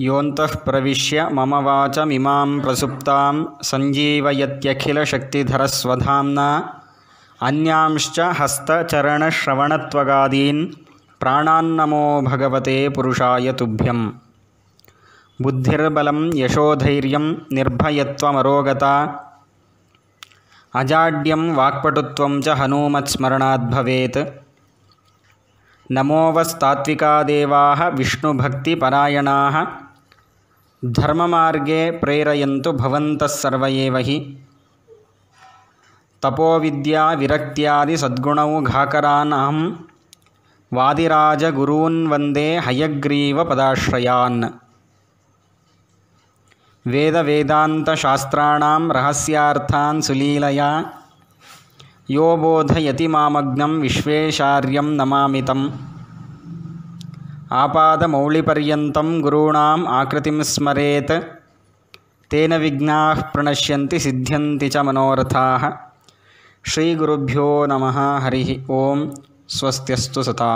योऽन्तः प्रविश्य मम वाचमिमां प्रसुप्तां सञ्जीवयत्यखिलशक्तिधरस्वधाम्ना अन्यांश्च हस्तचरणश्रवणत्वगादीन् प्राणान्नमो भगवते पुरुषाय तुभ्यम् बुद्धिर्बलं यशोधैर्यं निर्भयत्वमरोगता अजाड्यं वाक्पटुत्वं च हनूमत्स्मरणाद्भवेत् नमो वस्तात्विकादेवाः विष्णुभक्तिपरायणाः धर्ममार्गे प्रेरयन्तु भवन्तः सर्व एव हि तपोविद्या घाकरान् अहं वादिराजगुरून् वन्दे हयग्रीवपदाश्रयान् वेदवेदान्तशास्त्राणां रहस्यार्थान् सुलीलया यो बोधयति मामग्नं विश्वेशार्यं नमामितम् ಆಪಾದಮೌಳಿಪ್ಯಂತ ಗುರುಣಾಂ ಆಕೃತಿ ಸ್ಮರೆತ್ ತ ವಿಘ್ನಾ ಪ್ರಣಶ್ಯಂತ ಶ್ರೀ ಗುರುಭ್ಯೋ ನಮಃ ಓಂ ಸ್ವಸ್ತಿಸ್ತು ಸತಾ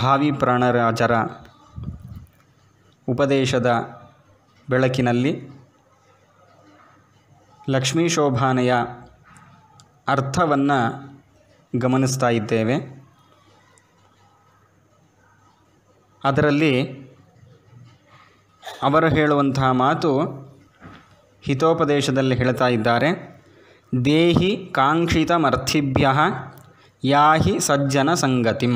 ಭಾವಿ ಪ್ರಾಣರಾಜರ ಉಪದೇಶದ ಬೆಳಕಿನಲ್ಲಿ ಲಕ್ಷ್ಮೀಶೋಭೆಯ ಅರ್ಥವನ್ನ ಗಮನಿಸ್ತಾ ಇದ್ದೇವೆ ಅದರಲ್ಲಿ ಅವರು ಹೇಳುವಂತಹ ಮಾತು ಹಿತೋಪದೇಶದಲ್ಲಿ ಹೇಳ್ತಾ ಇದ್ದಾರೆ ದೇಹಿ ಕಾಂಕ್ಷಿತಮರ್ಥಿಭ್ಯ ಯಾಹಿ ಸಜ್ಜನ ಸಂಗತಿಂ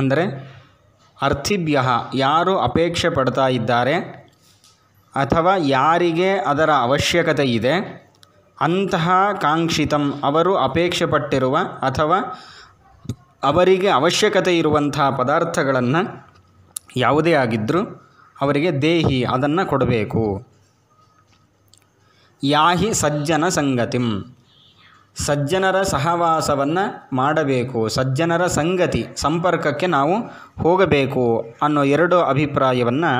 ಅಂದರೆ ಅರ್ಥಿಭ್ಯ ಯಾರು ಅಪೇಕ್ಷೆ ಪಡ್ತಾ ಇದ್ದಾರೆ ಅಥವಾ ಯಾರಿಗೆ ಅದರ ಅವಶ್ಯಕತೆ ಇದೆ ಅಂತಹ ಕಾಂಕ್ಷಿತಂ ಅವರು ಅಪೇಕ್ಷೆ ಪಟ್ಟಿರುವ ಅಥವಾ ಅವರಿಗೆ ಅವಶ್ಯಕತೆ ಇರುವಂತಹ ಪದಾರ್ಥಗಳನ್ನು ಯಾವುದೇ ಆಗಿದ್ದರೂ ಅವರಿಗೆ ದೇಹಿ ಅದನ್ನು ಕೊಡಬೇಕು ಯಾಹಿ ಸಜ್ಜನ ಸಂಗತಿಂ ಸಜ್ಜನರ ಸಹವಾಸವನ್ನು ಮಾಡಬೇಕು ಸಜ್ಜನರ ಸಂಗತಿ ಸಂಪರ್ಕಕ್ಕೆ ನಾವು ಹೋಗಬೇಕು ಅನ್ನೋ ಎರಡು ಅಭಿಪ್ರಾಯವನ್ನು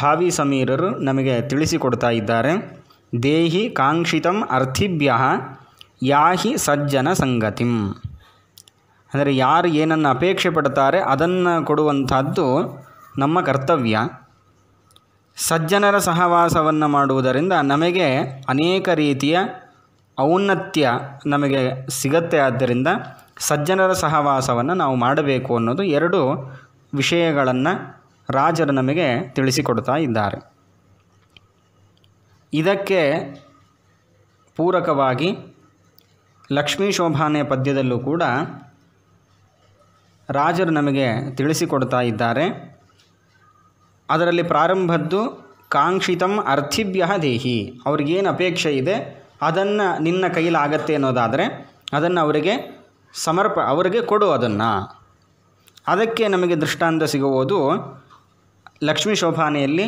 ಭಾವಿ ಸಮೀರರು ನಮಗೆ ತಿಳಿಸಿಕೊಡ್ತಾ ಇದ್ದಾರೆ ದೇಹಿ ಕಾಂಕ್ಷಿತಂ ಅರ್ಥಿಭ್ಯ ಯಾಹಿ ಸಜ್ಜನ ಸಂಗತಿಂ ಅಂದರೆ ಯಾರು ಏನನ್ನು ಅಪೇಕ್ಷೆ ಪಡ್ತಾರೆ ಅದನ್ನು ಕೊಡುವಂಥದ್ದು ನಮ್ಮ ಕರ್ತವ್ಯ ಸಜ್ಜನರ ಸಹವಾಸವನ್ನು ಮಾಡುವುದರಿಂದ ನಮಗೆ ಅನೇಕ ರೀತಿಯ ಔನ್ನತ್ಯ ನಮಗೆ ಸಿಗತ್ತೆ ಆದ್ದರಿಂದ ಸಜ್ಜನರ ಸಹವಾಸವನ್ನು ನಾವು ಮಾಡಬೇಕು ಅನ್ನೋದು ಎರಡು ವಿಷಯಗಳನ್ನು ರಾಜರು ನಮಗೆ ತಿಳಿಸಿಕೊಡ್ತಾ ಇದ್ದಾರೆ ಇದಕ್ಕೆ ಪೂರಕವಾಗಿ ಲಕ್ಷ್ಮೀ ಶೋಭಾನೆ ಪದ್ಯದಲ್ಲೂ ಕೂಡ ರಾಜರು ನಮಗೆ ತಿಳಿಸಿಕೊಡ್ತಾ ಇದ್ದಾರೆ ಅದರಲ್ಲಿ ಪ್ರಾರಂಭದ್ದು ಕಾಂಕ್ಷಿತಂ ಅರ್ಥಿಭ್ಯ ದೇಹಿ ಅವ್ರಿಗೇನು ಅಪೇಕ್ಷೆ ಇದೆ ಅದನ್ನು ನಿನ್ನ ಕೈಲಾಗತ್ತೆ ಅನ್ನೋದಾದರೆ ಅದನ್ನು ಅವರಿಗೆ ಸಮರ್ಪ ಅವರಿಗೆ ಕೊಡು ಅದನ್ನು ಅದಕ್ಕೆ ನಮಗೆ ದೃಷ್ಟಾಂತ ಸಿಗುವುದು ಲಕ್ಷ್ಮೀ ಶೋಭಾನೆಯಲ್ಲಿ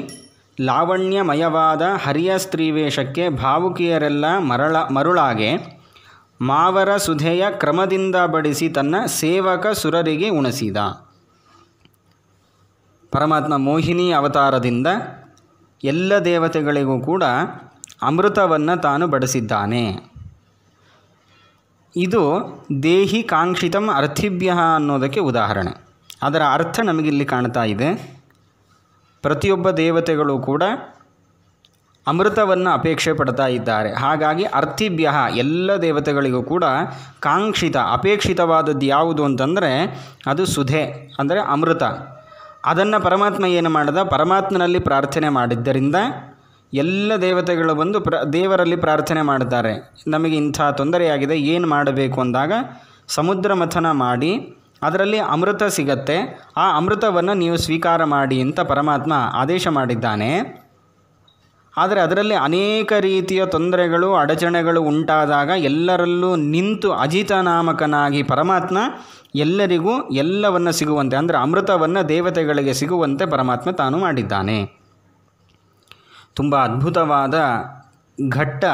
ಲಾವಣ್ಯಮಯವಾದ ಹರಿಯ ಸ್ತ್ರೀವೇಷಕ್ಕೆ ಭಾವುಕಿಯರೆಲ್ಲ ಮರಳ ಮರುಳಾಗೆ ಮಾವರ ಸುಧೆಯ ಕ್ರಮದಿಂದ ಬಡಿಸಿ ತನ್ನ ಸೇವಕ ಸುರರಿಗೆ ಉಣಿಸಿದ ಪರಮಾತ್ಮ ಮೋಹಿನಿ ಅವತಾರದಿಂದ ಎಲ್ಲ ದೇವತೆಗಳಿಗೂ ಕೂಡ ಅಮೃತವನ್ನು ತಾನು ಬಡಿಸಿದ್ದಾನೆ ಇದು ದೇಹಿ ಕಾಂಕ್ಷಿತಂ ಅರ್ಥಿಭ್ಯ ಅನ್ನೋದಕ್ಕೆ ಉದಾಹರಣೆ ಅದರ ಅರ್ಥ ನಮಗಿಲ್ಲಿ ಕಾಣ್ತಾ ಇದೆ ಪ್ರತಿಯೊಬ್ಬ ದೇವತೆಗಳು ಕೂಡ ಅಮೃತವನ್ನು ಅಪೇಕ್ಷೆ ಪಡ್ತಾ ಇದ್ದಾರೆ ಹಾಗಾಗಿ ಅರ್ಥಿಭ್ಯ ಎಲ್ಲ ದೇವತೆಗಳಿಗೂ ಕೂಡ ಕಾಂಕ್ಷಿತ ಅಪೇಕ್ಷಿತವಾದದ್ದು ಯಾವುದು ಅಂತಂದರೆ ಅದು ಸುಧೆ ಅಂದರೆ ಅಮೃತ ಅದನ್ನು ಪರಮಾತ್ಮ ಏನು ಮಾಡಿದ ಪರಮಾತ್ಮನಲ್ಲಿ ಪ್ರಾರ್ಥನೆ ಮಾಡಿದ್ದರಿಂದ ಎಲ್ಲ ದೇವತೆಗಳು ಬಂದು ಪ್ರ ದೇವರಲ್ಲಿ ಪ್ರಾರ್ಥನೆ ಮಾಡುತ್ತಾರೆ ನಮಗೆ ಇಂಥ ತೊಂದರೆಯಾಗಿದೆ ಏನು ಮಾಡಬೇಕು ಅಂದಾಗ ಸಮುದ್ರ ಮಥನ ಮಾಡಿ ಅದರಲ್ಲಿ ಅಮೃತ ಸಿಗತ್ತೆ ಆ ಅಮೃತವನ್ನು ನೀವು ಸ್ವೀಕಾರ ಮಾಡಿ ಅಂತ ಪರಮಾತ್ಮ ಆದೇಶ ಮಾಡಿದ್ದಾನೆ ಆದರೆ ಅದರಲ್ಲಿ ಅನೇಕ ರೀತಿಯ ತೊಂದರೆಗಳು ಅಡಚಣೆಗಳು ಉಂಟಾದಾಗ ಎಲ್ಲರಲ್ಲೂ ನಿಂತು ಅಜಿತ ನಾಮಕನಾಗಿ ಪರಮಾತ್ಮ ಎಲ್ಲರಿಗೂ ಎಲ್ಲವನ್ನು ಸಿಗುವಂತೆ ಅಂದರೆ ಅಮೃತವನ್ನು ದೇವತೆಗಳಿಗೆ ಸಿಗುವಂತೆ ಪರಮಾತ್ಮ ತಾನು ಮಾಡಿದ್ದಾನೆ ತುಂಬ ಅದ್ಭುತವಾದ ಘಟ್ಟ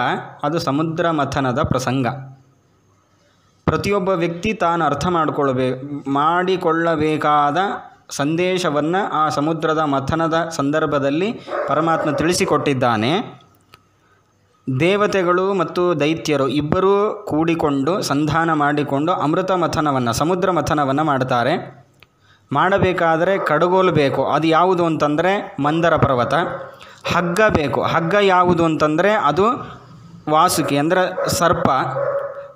ಅದು ಸಮುದ್ರ ಮಥನದ ಪ್ರಸಂಗ ಪ್ರತಿಯೊಬ್ಬ ವ್ಯಕ್ತಿ ತಾನು ಅರ್ಥ ಮಾಡಿಕೊಳ್ಳಬೇ ಮಾಡಿಕೊಳ್ಳಬೇಕಾದ ಸಂದೇಶವನ್ನು ಆ ಸಮುದ್ರದ ಮಥನದ ಸಂದರ್ಭದಲ್ಲಿ ಪರಮಾತ್ಮ ತಿಳಿಸಿಕೊಟ್ಟಿದ್ದಾನೆ ದೇವತೆಗಳು ಮತ್ತು ದೈತ್ಯರು ಇಬ್ಬರೂ ಕೂಡಿಕೊಂಡು ಸಂಧಾನ ಮಾಡಿಕೊಂಡು ಅಮೃತ ಮಥನವನ್ನು ಸಮುದ್ರ ಮಥನವನ್ನು ಮಾಡ್ತಾರೆ ಮಾಡಬೇಕಾದರೆ ಕಡುಗೋಲು ಬೇಕು ಅದು ಯಾವುದು ಅಂತಂದರೆ ಮಂದರ ಪರ್ವತ ಹಗ್ಗ ಬೇಕು ಹಗ್ಗ ಯಾವುದು ಅಂತಂದರೆ ಅದು ವಾಸುಕಿ ಅಂದರೆ ಸರ್ಪ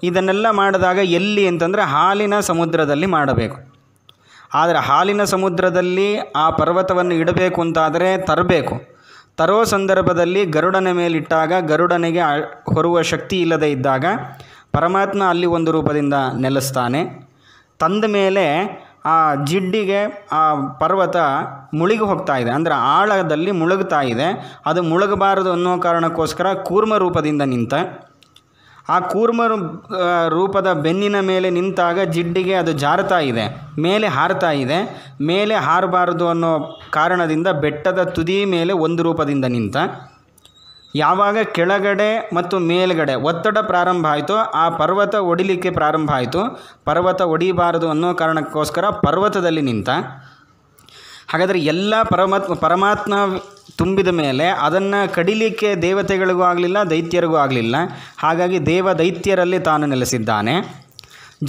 ಇದನ್ನೆಲ್ಲ ಮಾಡಿದಾಗ ಎಲ್ಲಿ ಅಂತಂದರೆ ಹಾಲಿನ ಸಮುದ್ರದಲ್ಲಿ ಮಾಡಬೇಕು ಆದರೆ ಹಾಲಿನ ಸಮುದ್ರದಲ್ಲಿ ಆ ಪರ್ವತವನ್ನು ಇಡಬೇಕು ಅಂತಾದರೆ ತರಬೇಕು ತರೋ ಸಂದರ್ಭದಲ್ಲಿ ಗರುಡನ ಮೇಲಿಟ್ಟಾಗ ಗರುಡನಿಗೆ ಹೊರುವ ಶಕ್ತಿ ಇಲ್ಲದೆ ಇದ್ದಾಗ ಪರಮಾತ್ಮ ಅಲ್ಲಿ ಒಂದು ರೂಪದಿಂದ ನೆಲೆಸ್ತಾನೆ ತಂದ ಮೇಲೆ ಆ ಜಿಡ್ಡಿಗೆ ಆ ಪರ್ವತ ಮುಳುಗಿ ಹೋಗ್ತಾ ಇದೆ ಅಂದರೆ ಆಳದಲ್ಲಿ ಮುಳುಗ್ತಾ ಇದೆ ಅದು ಮುಳುಗಬಾರದು ಅನ್ನೋ ಕಾರಣಕ್ಕೋಸ್ಕರ ಕೂರ್ಮ ರೂಪದಿಂದ ನಿಂತ ಆ ಕೂರ್ಮ ರೂಪದ ಬೆನ್ನಿನ ಮೇಲೆ ನಿಂತಾಗ ಜಿಡ್ಡಿಗೆ ಅದು ಜಾರತಾ ಇದೆ ಮೇಲೆ ಹಾರ್ತಾ ಇದೆ ಮೇಲೆ ಹಾರಬಾರದು ಅನ್ನೋ ಕಾರಣದಿಂದ ಬೆಟ್ಟದ ತುದಿ ಮೇಲೆ ಒಂದು ರೂಪದಿಂದ ನಿಂತ ಯಾವಾಗ ಕೆಳಗಡೆ ಮತ್ತು ಮೇಲ್ಗಡೆ ಒತ್ತಡ ಪ್ರಾರಂಭ ಆಯಿತು ಆ ಪರ್ವತ ಒಡಿಲಿಕ್ಕೆ ಪ್ರಾರಂಭ ಆಯಿತು ಪರ್ವತ ಒಡಿಬಾರದು ಅನ್ನೋ ಕಾರಣಕ್ಕೋಸ್ಕರ ಪರ್ವತದಲ್ಲಿ ನಿಂತ ಹಾಗಾದರೆ ಎಲ್ಲ ಪರಮಾತ್ಮ ಪರಮಾತ್ಮ ತುಂಬಿದ ಮೇಲೆ ಅದನ್ನು ಕಡಿಲಿಕ್ಕೆ ದೇವತೆಗಳಿಗೂ ಆಗಲಿಲ್ಲ ದೈತ್ಯರಿಗೂ ಆಗಲಿಲ್ಲ ಹಾಗಾಗಿ ದೇವ ದೈತ್ಯರಲ್ಲಿ ತಾನು ನೆಲೆಸಿದ್ದಾನೆ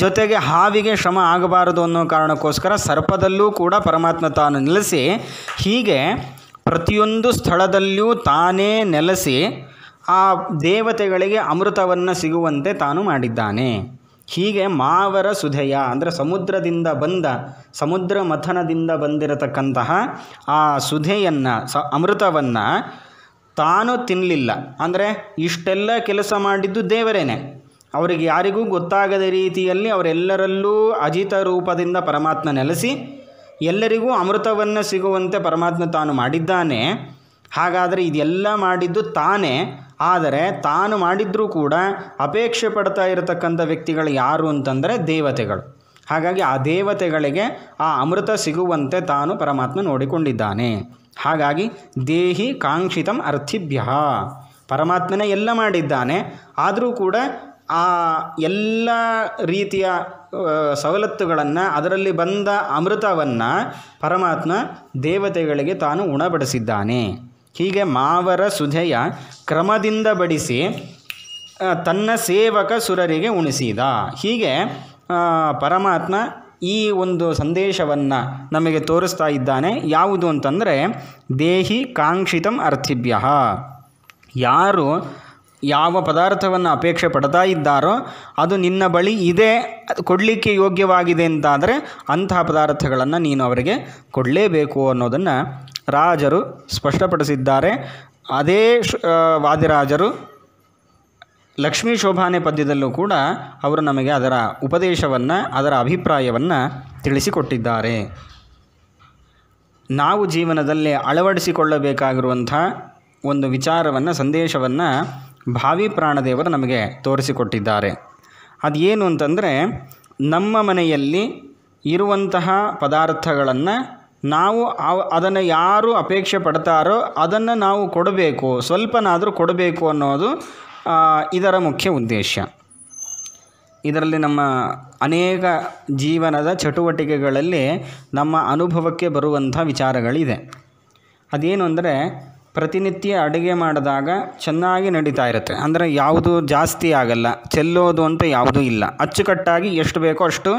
ಜೊತೆಗೆ ಹಾವಿಗೆ ಶ್ರಮ ಆಗಬಾರದು ಅನ್ನೋ ಕಾರಣಕ್ಕೋಸ್ಕರ ಸರ್ಪದಲ್ಲೂ ಕೂಡ ಪರಮಾತ್ಮ ತಾನು ನೆಲೆಸಿ ಹೀಗೆ ಪ್ರತಿಯೊಂದು ಸ್ಥಳದಲ್ಲಿಯೂ ತಾನೇ ನೆಲೆಸಿ ಆ ದೇವತೆಗಳಿಗೆ ಅಮೃತವನ್ನು ಸಿಗುವಂತೆ ತಾನು ಮಾಡಿದ್ದಾನೆ ಹೀಗೆ ಮಾವರ ಸುಧೆಯ ಅಂದರೆ ಸಮುದ್ರದಿಂದ ಬಂದ ಸಮುದ್ರ ಮಥನದಿಂದ ಬಂದಿರತಕ್ಕಂತಹ ಆ ಸುಧೆಯನ್ನು ಸ ಅಮೃತವನ್ನು ತಾನು ತಿನ್ನಲಿಲ್ಲ ಅಂದರೆ ಇಷ್ಟೆಲ್ಲ ಕೆಲಸ ಮಾಡಿದ್ದು ದೇವರೇನೆ ಅವರಿಗೆ ಯಾರಿಗೂ ಗೊತ್ತಾಗದ ರೀತಿಯಲ್ಲಿ ಅವರೆಲ್ಲರಲ್ಲೂ ಅಜಿತ ರೂಪದಿಂದ ಪರಮಾತ್ಮ ನೆಲೆಸಿ ಎಲ್ಲರಿಗೂ ಅಮೃತವನ್ನು ಸಿಗುವಂತೆ ಪರಮಾತ್ಮ ತಾನು ಮಾಡಿದ್ದಾನೆ ಹಾಗಾದರೆ ಇದೆಲ್ಲ ಮಾಡಿದ್ದು ತಾನೇ ಆದರೆ ತಾನು ಮಾಡಿದರೂ ಕೂಡ ಅಪೇಕ್ಷೆ ಪಡ್ತಾ ಇರತಕ್ಕಂಥ ವ್ಯಕ್ತಿಗಳು ಯಾರು ಅಂತಂದರೆ ದೇವತೆಗಳು ಹಾಗಾಗಿ ಆ ದೇವತೆಗಳಿಗೆ ಆ ಅಮೃತ ಸಿಗುವಂತೆ ತಾನು ಪರಮಾತ್ಮ ನೋಡಿಕೊಂಡಿದ್ದಾನೆ ಹಾಗಾಗಿ ದೇಹಿ ಕಾಂಕ್ಷಿತಂ ಅರ್ಥಿಭ್ಯ ಪರಮಾತ್ಮನೇ ಎಲ್ಲ ಮಾಡಿದ್ದಾನೆ ಆದರೂ ಕೂಡ ಆ ಎಲ್ಲ ರೀತಿಯ ಸವಲತ್ತುಗಳನ್ನು ಅದರಲ್ಲಿ ಬಂದ ಅಮೃತವನ್ನು ಪರಮಾತ್ಮ ದೇವತೆಗಳಿಗೆ ತಾನು ಉಣಬಡಿಸಿದ್ದಾನೆ ಹೀಗೆ ಮಾವರ ಸುಧೆಯ ಕ್ರಮದಿಂದ ಬಡಿಸಿ ತನ್ನ ಸೇವಕ ಸುರರಿಗೆ ಉಣಿಸಿದ ಹೀಗೆ ಪರಮಾತ್ಮ ಈ ಒಂದು ಸಂದೇಶವನ್ನು ನಮಗೆ ತೋರಿಸ್ತಾ ಇದ್ದಾನೆ ಯಾವುದು ಅಂತಂದರೆ ದೇಹಿ ಕಾಂಕ್ಷಿತಂ ಅರ್ಥಿಭ್ಯ ಯಾರು ಯಾವ ಪದಾರ್ಥವನ್ನು ಅಪೇಕ್ಷೆ ಪಡ್ತಾ ಇದ್ದಾರೋ ಅದು ನಿನ್ನ ಬಳಿ ಇದೆ ಕೊಡಲಿಕ್ಕೆ ಯೋಗ್ಯವಾಗಿದೆ ಅಂತಾದರೆ ಅಂತಹ ಪದಾರ್ಥಗಳನ್ನು ನೀನು ಅವರಿಗೆ ಕೊಡಲೇಬೇಕು ಅನ್ನೋದನ್ನು ರಾಜರು ಸ್ಪಷ್ಟಪಡಿಸಿದ್ದಾರೆ ಅದೇ ವಾದಿರಾಜರು ಲಕ್ಷ್ಮೀ ಶೋಭಾನೆ ಪದ್ಯದಲ್ಲೂ ಕೂಡ ಅವರು ನಮಗೆ ಅದರ ಉಪದೇಶವನ್ನು ಅದರ ಅಭಿಪ್ರಾಯವನ್ನು ತಿಳಿಸಿಕೊಟ್ಟಿದ್ದಾರೆ ನಾವು ಜೀವನದಲ್ಲಿ ಅಳವಡಿಸಿಕೊಳ್ಳಬೇಕಾಗಿರುವಂಥ ಒಂದು ವಿಚಾರವನ್ನು ಸಂದೇಶವನ್ನು ಭಾವಿ ಪ್ರಾಣದೇವರು ನಮಗೆ ತೋರಿಸಿಕೊಟ್ಟಿದ್ದಾರೆ ಅದೇನು ಅಂತಂದರೆ ನಮ್ಮ ಮನೆಯಲ್ಲಿ ಇರುವಂತಹ ಪದಾರ್ಥಗಳನ್ನು ನಾವು ಅದನ್ನು ಯಾರು ಅಪೇಕ್ಷೆ ಪಡ್ತಾರೋ ಅದನ್ನು ನಾವು ಕೊಡಬೇಕು ಸ್ವಲ್ಪನಾದರೂ ಕೊಡಬೇಕು ಅನ್ನೋದು ಇದರ ಮುಖ್ಯ ಉದ್ದೇಶ ಇದರಲ್ಲಿ ನಮ್ಮ ಅನೇಕ ಜೀವನದ ಚಟುವಟಿಕೆಗಳಲ್ಲಿ ನಮ್ಮ ಅನುಭವಕ್ಕೆ ಬರುವಂಥ ವಿಚಾರಗಳಿದೆ ಅದೇನು ಅಂದರೆ ಪ್ರತಿನಿತ್ಯ ಅಡುಗೆ ಮಾಡಿದಾಗ ಚೆನ್ನಾಗಿ ನಡೀತಾ ಇರುತ್ತೆ ಅಂದರೆ ಯಾವುದು ಜಾಸ್ತಿ ಆಗಲ್ಲ ಚೆಲ್ಲೋದು ಅಂತ ಯಾವುದೂ ಇಲ್ಲ ಅಚ್ಚುಕಟ್ಟಾಗಿ ಎಷ್ಟು ಬೇಕೋ ಅಷ್ಟು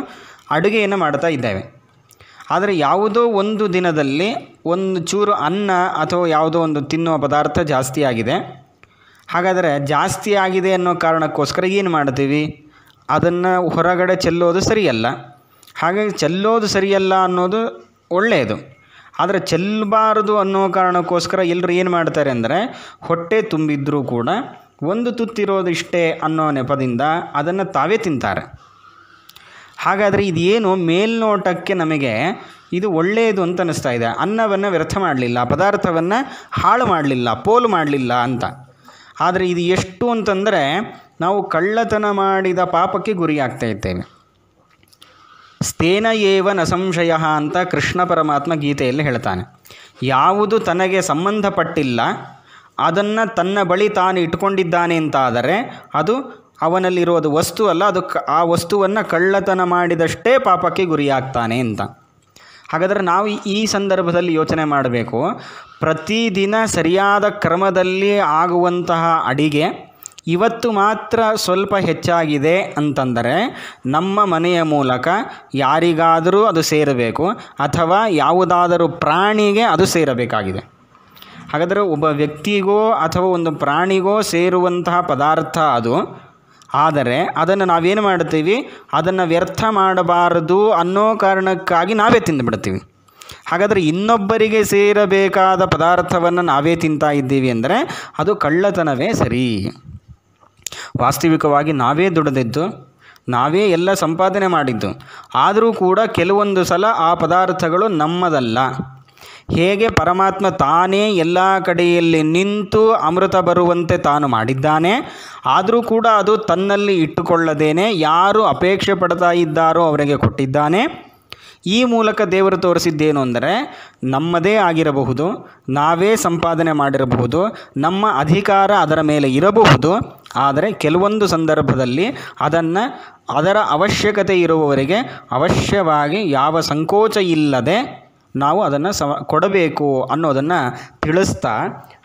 ಅಡುಗೆಯನ್ನು ಮಾಡ್ತಾ ಇದ್ದೇವೆ ಆದರೆ ಯಾವುದೋ ಒಂದು ದಿನದಲ್ಲಿ ಒಂದು ಚೂರು ಅನ್ನ ಅಥವಾ ಯಾವುದೋ ಒಂದು ತಿನ್ನುವ ಪದಾರ್ಥ ಜಾಸ್ತಿ ಆಗಿದೆ ಹಾಗಾದರೆ ಜಾಸ್ತಿ ಆಗಿದೆ ಅನ್ನೋ ಕಾರಣಕ್ಕೋಸ್ಕರ ಏನು ಮಾಡ್ತೀವಿ ಅದನ್ನು ಹೊರಗಡೆ ಚೆಲ್ಲೋದು ಸರಿಯಲ್ಲ ಹಾಗಾಗಿ ಚೆಲ್ಲೋದು ಸರಿಯಲ್ಲ ಅನ್ನೋದು ಒಳ್ಳೆಯದು ಆದರೆ ಚೆಲ್ಲಬಾರದು ಅನ್ನೋ ಕಾರಣಕ್ಕೋಸ್ಕರ ಎಲ್ಲರೂ ಏನು ಮಾಡ್ತಾರೆ ಅಂದರೆ ಹೊಟ್ಟೆ ತುಂಬಿದ್ರೂ ಕೂಡ ಒಂದು ಇಷ್ಟೇ ಅನ್ನೋ ನೆಪದಿಂದ ಅದನ್ನು ತಾವೇ ತಿಂತಾರೆ ಹಾಗಾದರೆ ಇದೇನು ಮೇಲ್ನೋಟಕ್ಕೆ ನಮಗೆ ಇದು ಒಳ್ಳೆಯದು ಅಂತ ಅನ್ನಿಸ್ತಾ ಇದೆ ಅನ್ನವನ್ನು ವ್ಯರ್ಥ ಮಾಡಲಿಲ್ಲ ಪದಾರ್ಥವನ್ನು ಹಾಳು ಮಾಡಲಿಲ್ಲ ಪೋಲು ಮಾಡಲಿಲ್ಲ ಅಂತ ಆದರೆ ಇದು ಎಷ್ಟು ಅಂತಂದರೆ ನಾವು ಕಳ್ಳತನ ಮಾಡಿದ ಪಾಪಕ್ಕೆ ಗುರಿಯಾಗ್ತಾ ಇದ್ದೇವೆ ಸ್ಥೇನ ಏವ ನ ಸಂಶಯ ಅಂತ ಕೃಷ್ಣ ಪರಮಾತ್ಮ ಗೀತೆಯಲ್ಲಿ ಹೇಳ್ತಾನೆ ಯಾವುದು ತನಗೆ ಸಂಬಂಧಪಟ್ಟಿಲ್ಲ ಅದನ್ನು ತನ್ನ ಬಳಿ ತಾನು ಇಟ್ಕೊಂಡಿದ್ದಾನೆ ಅಂತಾದರೆ ಅದು ಅವನಲ್ಲಿರೋದು ವಸ್ತು ಅಲ್ಲ ಅದು ಆ ವಸ್ತುವನ್ನು ಕಳ್ಳತನ ಮಾಡಿದಷ್ಟೇ ಪಾಪಕ್ಕೆ ಗುರಿಯಾಗ್ತಾನೆ ಅಂತ ಹಾಗಾದರೆ ನಾವು ಈ ಸಂದರ್ಭದಲ್ಲಿ ಯೋಚನೆ ಮಾಡಬೇಕು ಪ್ರತಿದಿನ ಸರಿಯಾದ ಕ್ರಮದಲ್ಲಿ ಆಗುವಂತಹ ಅಡಿಗೆ ಇವತ್ತು ಮಾತ್ರ ಸ್ವಲ್ಪ ಹೆಚ್ಚಾಗಿದೆ ಅಂತಂದರೆ ನಮ್ಮ ಮನೆಯ ಮೂಲಕ ಯಾರಿಗಾದರೂ ಅದು ಸೇರಬೇಕು ಅಥವಾ ಯಾವುದಾದರೂ ಪ್ರಾಣಿಗೆ ಅದು ಸೇರಬೇಕಾಗಿದೆ ಹಾಗಾದರೆ ಒಬ್ಬ ವ್ಯಕ್ತಿಗೋ ಅಥವಾ ಒಂದು ಪ್ರಾಣಿಗೋ ಸೇರುವಂತಹ ಪದಾರ್ಥ ಅದು ಆದರೆ ಅದನ್ನು ನಾವೇನು ಮಾಡ್ತೀವಿ ಅದನ್ನು ವ್ಯರ್ಥ ಮಾಡಬಾರದು ಅನ್ನೋ ಕಾರಣಕ್ಕಾಗಿ ನಾವೇ ತಿಂದುಬಿಡ್ತೀವಿ ಹಾಗಾದರೆ ಇನ್ನೊಬ್ಬರಿಗೆ ಸೇರಬೇಕಾದ ಪದಾರ್ಥವನ್ನು ನಾವೇ ತಿಂತಾ ಇದ್ದೀವಿ ಅಂದರೆ ಅದು ಕಳ್ಳತನವೇ ಸರಿ ವಾಸ್ತವಿಕವಾಗಿ ನಾವೇ ದುಡಿದಿದ್ದು ನಾವೇ ಎಲ್ಲ ಸಂಪಾದನೆ ಮಾಡಿದ್ದು ಆದರೂ ಕೂಡ ಕೆಲವೊಂದು ಸಲ ಆ ಪದಾರ್ಥಗಳು ನಮ್ಮದಲ್ಲ ಹೇಗೆ ಪರಮಾತ್ಮ ತಾನೇ ಎಲ್ಲ ಕಡೆಯಲ್ಲಿ ನಿಂತು ಅಮೃತ ಬರುವಂತೆ ತಾನು ಮಾಡಿದ್ದಾನೆ ಆದರೂ ಕೂಡ ಅದು ತನ್ನಲ್ಲಿ ಇಟ್ಟುಕೊಳ್ಳದೇನೆ ಯಾರು ಅಪೇಕ್ಷೆ ಪಡ್ತಾ ಇದ್ದಾರೋ ಅವರಿಗೆ ಕೊಟ್ಟಿದ್ದಾನೆ ಈ ಮೂಲಕ ದೇವರು ತೋರಿಸಿದ್ದೇನು ಅಂದರೆ ನಮ್ಮದೇ ಆಗಿರಬಹುದು ನಾವೇ ಸಂಪಾದನೆ ಮಾಡಿರಬಹುದು ನಮ್ಮ ಅಧಿಕಾರ ಅದರ ಮೇಲೆ ಇರಬಹುದು ಆದರೆ ಕೆಲವೊಂದು ಸಂದರ್ಭದಲ್ಲಿ ಅದನ್ನು ಅದರ ಅವಶ್ಯಕತೆ ಇರುವವರಿಗೆ ಅವಶ್ಯವಾಗಿ ಯಾವ ಸಂಕೋಚ ಇಲ್ಲದೆ ನಾವು ಅದನ್ನು ಸಮ ಕೊಡಬೇಕು ಅನ್ನೋದನ್ನು ತಿಳಿಸ್ತಾ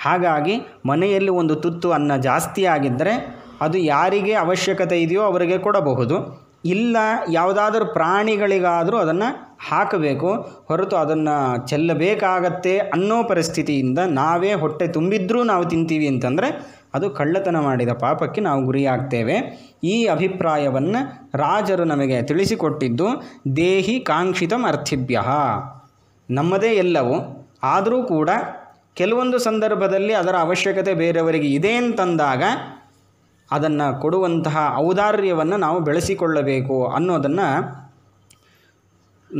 ಹಾಗಾಗಿ ಮನೆಯಲ್ಲಿ ಒಂದು ತುತ್ತು ಅನ್ನ ಜಾಸ್ತಿ ಆಗಿದ್ದರೆ ಅದು ಯಾರಿಗೆ ಅವಶ್ಯಕತೆ ಇದೆಯೋ ಅವರಿಗೆ ಕೊಡಬಹುದು ಇಲ್ಲ ಯಾವುದಾದ್ರೂ ಪ್ರಾಣಿಗಳಿಗಾದರೂ ಅದನ್ನು ಹಾಕಬೇಕು ಹೊರತು ಅದನ್ನು ಚೆಲ್ಲಬೇಕಾಗತ್ತೆ ಅನ್ನೋ ಪರಿಸ್ಥಿತಿಯಿಂದ ನಾವೇ ಹೊಟ್ಟೆ ತುಂಬಿದ್ರೂ ನಾವು ತಿಂತೀವಿ ಅಂತಂದರೆ ಅದು ಕಳ್ಳತನ ಮಾಡಿದ ಪಾಪಕ್ಕೆ ನಾವು ಗುರಿಯಾಗ್ತೇವೆ ಈ ಅಭಿಪ್ರಾಯವನ್ನು ರಾಜರು ನಮಗೆ ತಿಳಿಸಿಕೊಟ್ಟಿದ್ದು ದೇಹಿ ಕಾಂಕ್ಷಿತಂ ಅರ್ಥಿಭ್ಯಃ ನಮ್ಮದೇ ಎಲ್ಲವೂ ಆದರೂ ಕೂಡ ಕೆಲವೊಂದು ಸಂದರ್ಭದಲ್ಲಿ ಅದರ ಅವಶ್ಯಕತೆ ಬೇರೆಯವರಿಗೆ ಇದೆ ಅಂತಂದಾಗ ಅದನ್ನು ಕೊಡುವಂತಹ ಔದಾರ್ಯವನ್ನು ನಾವು ಬೆಳೆಸಿಕೊಳ್ಳಬೇಕು ಅನ್ನೋದನ್ನು